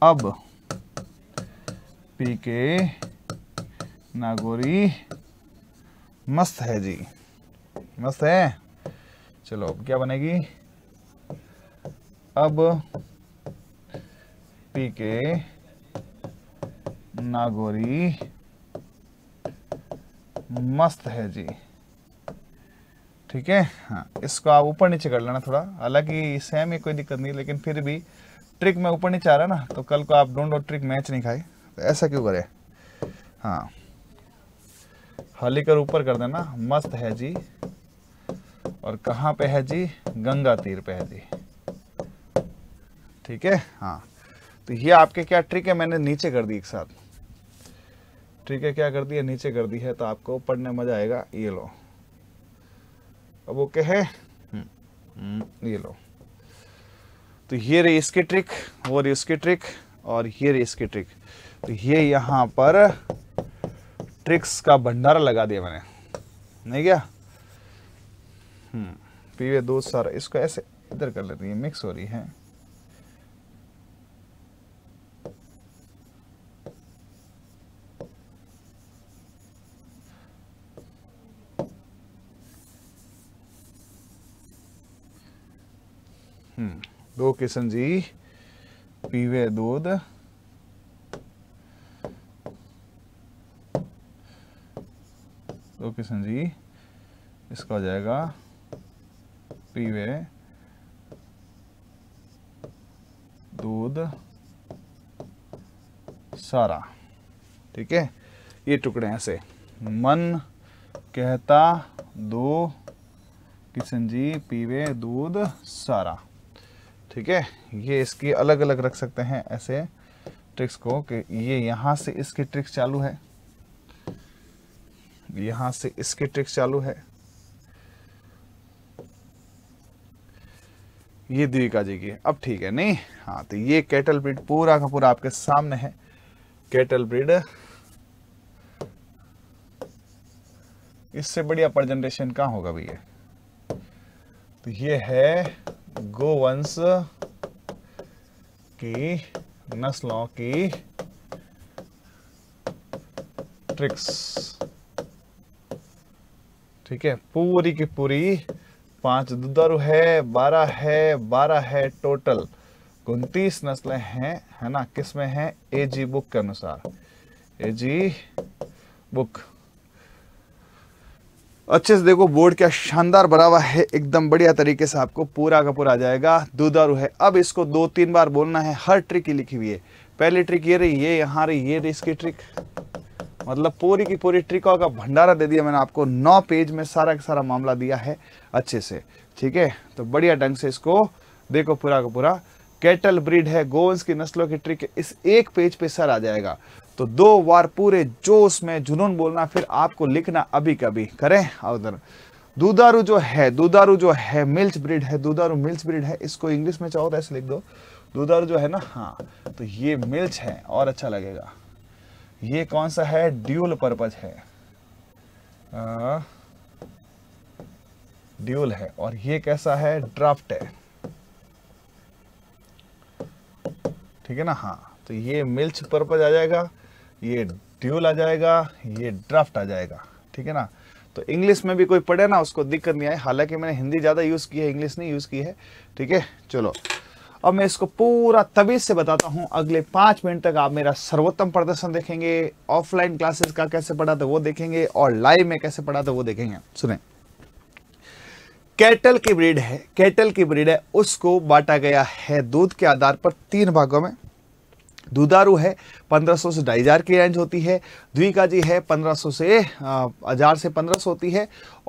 अब पी के नागोरी मस्त है जी मस्त है चलो अब क्या बनेगी अब पी के नागोरी मस्त है जी ठीक है हाँ इसको आप ऊपर नीचे कर लेना थोड़ा हालांकि सेम ही कोई दिक्कत नहीं लेकिन फिर भी ट्रिक मैं ऊपर नीचे आ रहा ना तो कल को आप डोंट डोट ट्रिक मैच नहीं खाई तो ऐसा क्यों करें हाँ हली कर ऊपर कर देना मस्त है जी और कहाँ पे है जी गंगा तीर पे है जी ठीक है हाँ तो ये आपके क्या ट्रिक है मैंने नीचे कर दी एक साथ ट्रिक है क्या कर दी है नीचे कर दी है तो आपको पढ़ने मजा आएगा ये लो अब वो कहे हम्म, हम्म, ये लो तो ये रही इसकी ट्रिक वो रही उसकी ट्रिक और ये रही इसकी ट्रिक तो ये यहाँ पर ट्रिक्स का भंडारा लगा दिया मैंने नहीं क्या हम्म, पीवे दूध सारा इसको ऐसे इधर कर रही है मिक्स हो रही है दो किशन जी पीवे दूध दो किशन जी इसका हो जाएगा पीवे दूध सारा ठीक है ये टुकड़े ऐसे मन कहता दो किशन जी पीवे दूध सारा ठीक है ये इसकी अलग अलग रख सकते हैं ऐसे ट्रिक्स को कि ये यहाँ से इसकी ट्रिक्स चालू है यहाँ से इसकी ट्रिक्स चालू है ये दीविका जी की अब ठीक है नहीं हाँ तो ये कैटल ब्रिड पूरा का पूरा आपके सामने है कैटल ब्रिड इससे बढ़िया प्रेजेंटेशन कहाँ होगा भैया तो ये है गोवंश की नस्लों की ट्रिक्स ठीक है पूरी की पूरी पांच दुधारू है बारह है बारह है टोटल उनतीस नस्लें हैं है ना किसमें हैं एजी बुक के अनुसार एजी बुक अच्छे से देखो बोर्ड क्या शानदार बना हुआ है एकदम बढ़िया तरीके से आपको पूरा का पूरा आ जाएगा दुधारू है अब इसको दो तीन बार बोलना है हर ट्रिक ही लिखी हुई है पहली ट्रिक ये रही ये यहाँ रही ये रही इसकी ट्रिक मतलब पूरी की पूरी ट्रिकों का भंडारा दे दिया मैंने आपको नौ पेज में सारा का सारा मामला दिया है अच्छे से ठीक है तो बढ़िया ढंग से इसको देखो पूरा का पूरा कैटल ब्रीड है गोवंस की नस्लों की ट्रिक इस एक पेज पे सर आ जाएगा तो दो बार पूरे जोश में जुनून बोलना फिर आपको लिखना अभी कभी करें उधर दूधारू जो है दूधारू जो है मिल्च ब्रिड है दूधारू मिल्च ब्रिड है इसको इंग्लिश में चाहो तो ऐसे लिख दो दूधारू जो है ना हाँ तो ये मिल्च है और अच्छा लगेगा ये कौन सा है ड्यूल पर्पज है आ, ड्यूल है और ये कैसा है ड्राफ्ट है ठीक है ना हाँ तो ये मिल्च पर्पज आ जाएगा ये ड्यूल आ जाएगा ये ड्राफ्ट आ जाएगा ठीक है ना तो इंग्लिश में भी कोई पढ़े ना उसको दिक्कत नहीं आए हालांकि मैंने हिंदी ज़्यादा यूज़ की है इंग्लिश नहीं यूज़ की है ठीक है चलो अब मैं इसको पूरा तबीज से बताता हूँ अगले पांच मिनट तक आप मेरा सर्वोत्तम प्रदर्शन देखेंगे ऑफलाइन क्लासेस का कैसे पढ़ा था वो देखेंगे और लाइव में कैसे पढ़ा था वो देखेंगे सुने कैटल की ब्रीड है कैटल की ब्रीड है उसको बांटा गया है दूध के आधार पर तीन भागों में दुधारू है 1500 से ढाई हज़ार की रेंज होती है द्विका जी है 1500 से हज़ार से 1500 होती है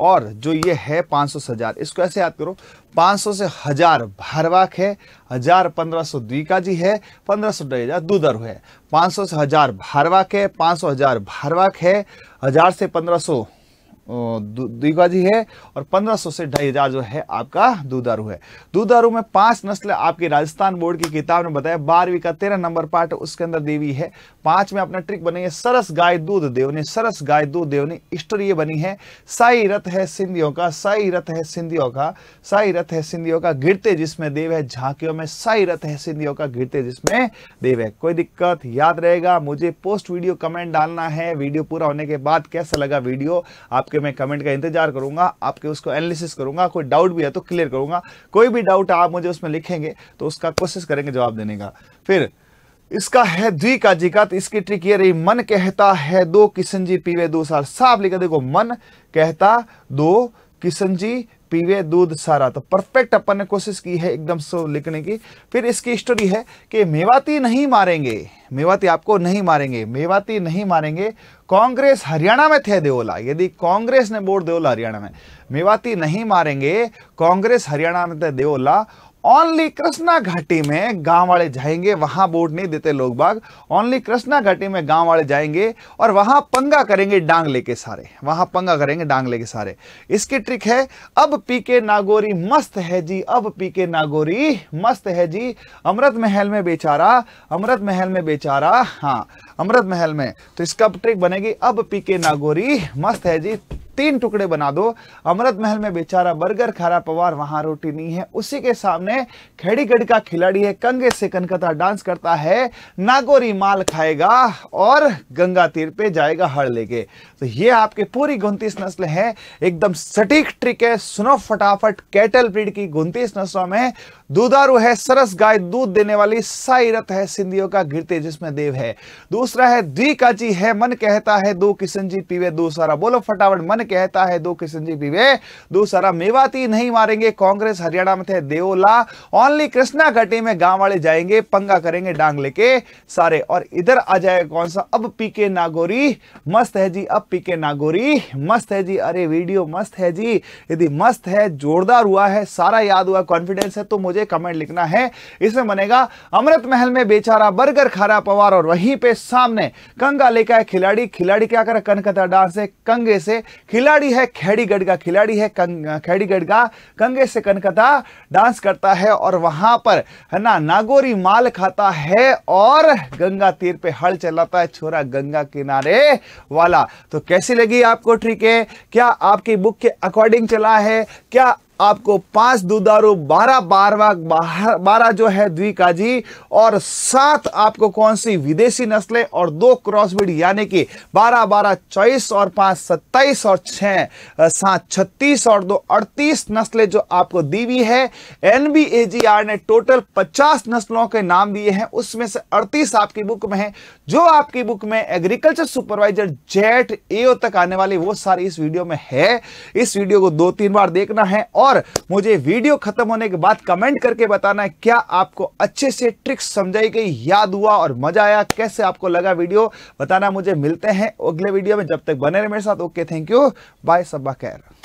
और जो ये है 500 से हज़ार इसको ऐसे याद करो 500 से हज़ार भारवाक है हज़ार पंद्रह सौ द्विका जी है पंद्रह सौ ढाई हज़ार दुधारू है 500 से हज़ार भारवाक है 500 हज़ार भारवाक है हज़ार से 1500 द्विगजी है और 1500 से ढाई हजार जो है आपका दूधारू है दूधारू में पांच नस्ल आपके राजस्थान बोर्ड की किताब ने बताया बारहवीं का तेरह नंबर पार्ट उसके अंदर देवी है पांच में अपना ट्रिक बनी है सरस गाय दूध देवनी सरस गाय दूध देवनी स्टोरी ये बनी है साई रथ है सिंधियों का साई रथ है सिंधियों का साई रथ है सिंधियों का गिरते जिसमें देव है झांकियों में साई रथ है सिंधियों का गिरते जिसमें देव है कोई दिक्कत याद रहेगा मुझे पोस्ट वीडियो कमेंट डालना है वीडियो पूरा होने के बाद कैसा लगा वीडियो आपके में कमेंट का इंतजार करूंगा आपके उसको एनालिसिस करूंगा कोई डाउट भी है तो क्लियर करूंगा कोई भी डाउट आप मुझे उसमें लिखेंगे तो उसका कोशिश करेंगे जवाब देने का फिर इसका है द्वि का जिका तो इसकी ट्रिक ये रही मन कहता है दो किशन जी पीवे दो साल साफ लिखा देखो मन कहता दो किशन जी पीवे दूध सारा तो परफेक्ट अपन ने कोशिश की है एकदम सो लिखने की फिर इसकी स्टोरी है कि मेवाती नहीं मारेंगे मेवाती आपको नहीं मारेंगे मेवाती नहीं मारेंगे कांग्रेस हरियाणा में थे देओला यदि कांग्रेस ने बोर्ड देओला हरियाणा में मेवाती नहीं मारेंगे कांग्रेस हरियाणा में थे देओला ओनली कृष्णा घाटी में गांव वाले जाएंगे वहां वोट नहीं देते लोग बाग ओनली कृष्णा घाटी में गांव वाले जाएंगे और वहां पंगा करेंगे डांग लेके सारे वहां पंगा करेंगे डांग लेके सारे इसकी ट्रिक है अब पीके नागोरी मस्त है जी अब पीके नागोरी मस्त है जी अमृत महल में बेचारा अमृत महल में बेचारा हाँ अमृत महल में तो इसका ट्रिक बनेगी अब पीके नागोरी मस्त है जी तीन टुकड़े बना दो अमृत महल में बेचारा बर्गर खा रहा पवार वहां रोटी नहीं है उसी के सामने खेड़ीगढ़ का खिलाड़ी है कंगे से कनकता डांस करता है नागोरी माल खाएगा और गंगा तीर पे जाएगा हड़ लेके तो ये आपके पूरी गुंतीस नस्ल है एकदम सटीक ट्रिक है सुनो फटाफट कैटल ब्रीड की गुंतीस नस्लों में दूधारू है सरस गाय दूध देने वाली साइरत है सिंधियों का गिरते जिसमें देव है दूसरा है द्विकाची है मन कहता है दो किशन जी पीवे दो सारा बोलो फटाफट मन कहता है दो कृष्णजी विवे दूसरा मेवाती नहीं मारेंगे कांग्रेस हरियाणा में थे देओला ओनली कृष्णा घाटी में गांव वाले जाएंगे पंगा करेंगे डांग लेके सारे और इधर आ जाएगा कौन सा अब पीके नागोरी मस्त है जी अब पीके नागोरी मस्त है जी अरे वीडियो मस्त है जी यदि मस्त है जोरदार हुआ है सारा याद हुआ कॉन्फिडेंस है तो मुझे कमेंट लिखना है इसमें बनेगा अमृत महल में बेचारा बर्गर खारा पवार और वहीं पे सामने कंगा लेकर खिलाड़ी खिलाड़ी क्या कर कनकता डांस है कंगे से खिलाड़ी है खेड़ीगढ़ का खिलाड़ी है खेड़ीगढ़ का कंगे से कनकता डांस करता है और वहां पर है ना नागोरी माल खाता है और गंगा तीर पे हल चलाता है छोरा गंगा किनारे वाला तो कैसी लगी आपको ट्रिक है क्या आपकी बुक के अकॉर्डिंग चला है क्या आपको पांच दुदारू बारह बारवा बारह जो है द्विकाजी और सात आपको कौन सी विदेशी नस्लें और दो क्रॉसब्रीड यानी कि बारह बारह चौबीस और पांच सत्ताईस और छह सात छत्तीस और दो अड़तीस नस्लें जो आपको दी हुई है एन ने टोटल पचास नस्लों के नाम दिए हैं उसमें से अड़तीस आपकी बुक में है जो आपकी बुक में एग्रीकल्चर सुपरवाइजर जेट एओ तक आने वाली वो सारी इस वीडियो में है इस वीडियो को दो तीन बार देखना है और और मुझे वीडियो खत्म होने के बाद कमेंट करके बताना है क्या आपको अच्छे से ट्रिक्स समझाई गई याद हुआ और मजा आया कैसे आपको लगा वीडियो बताना मुझे मिलते हैं अगले वीडियो में जब तक बने रहे मेरे साथ ओके थैंक यू बाय सब खैर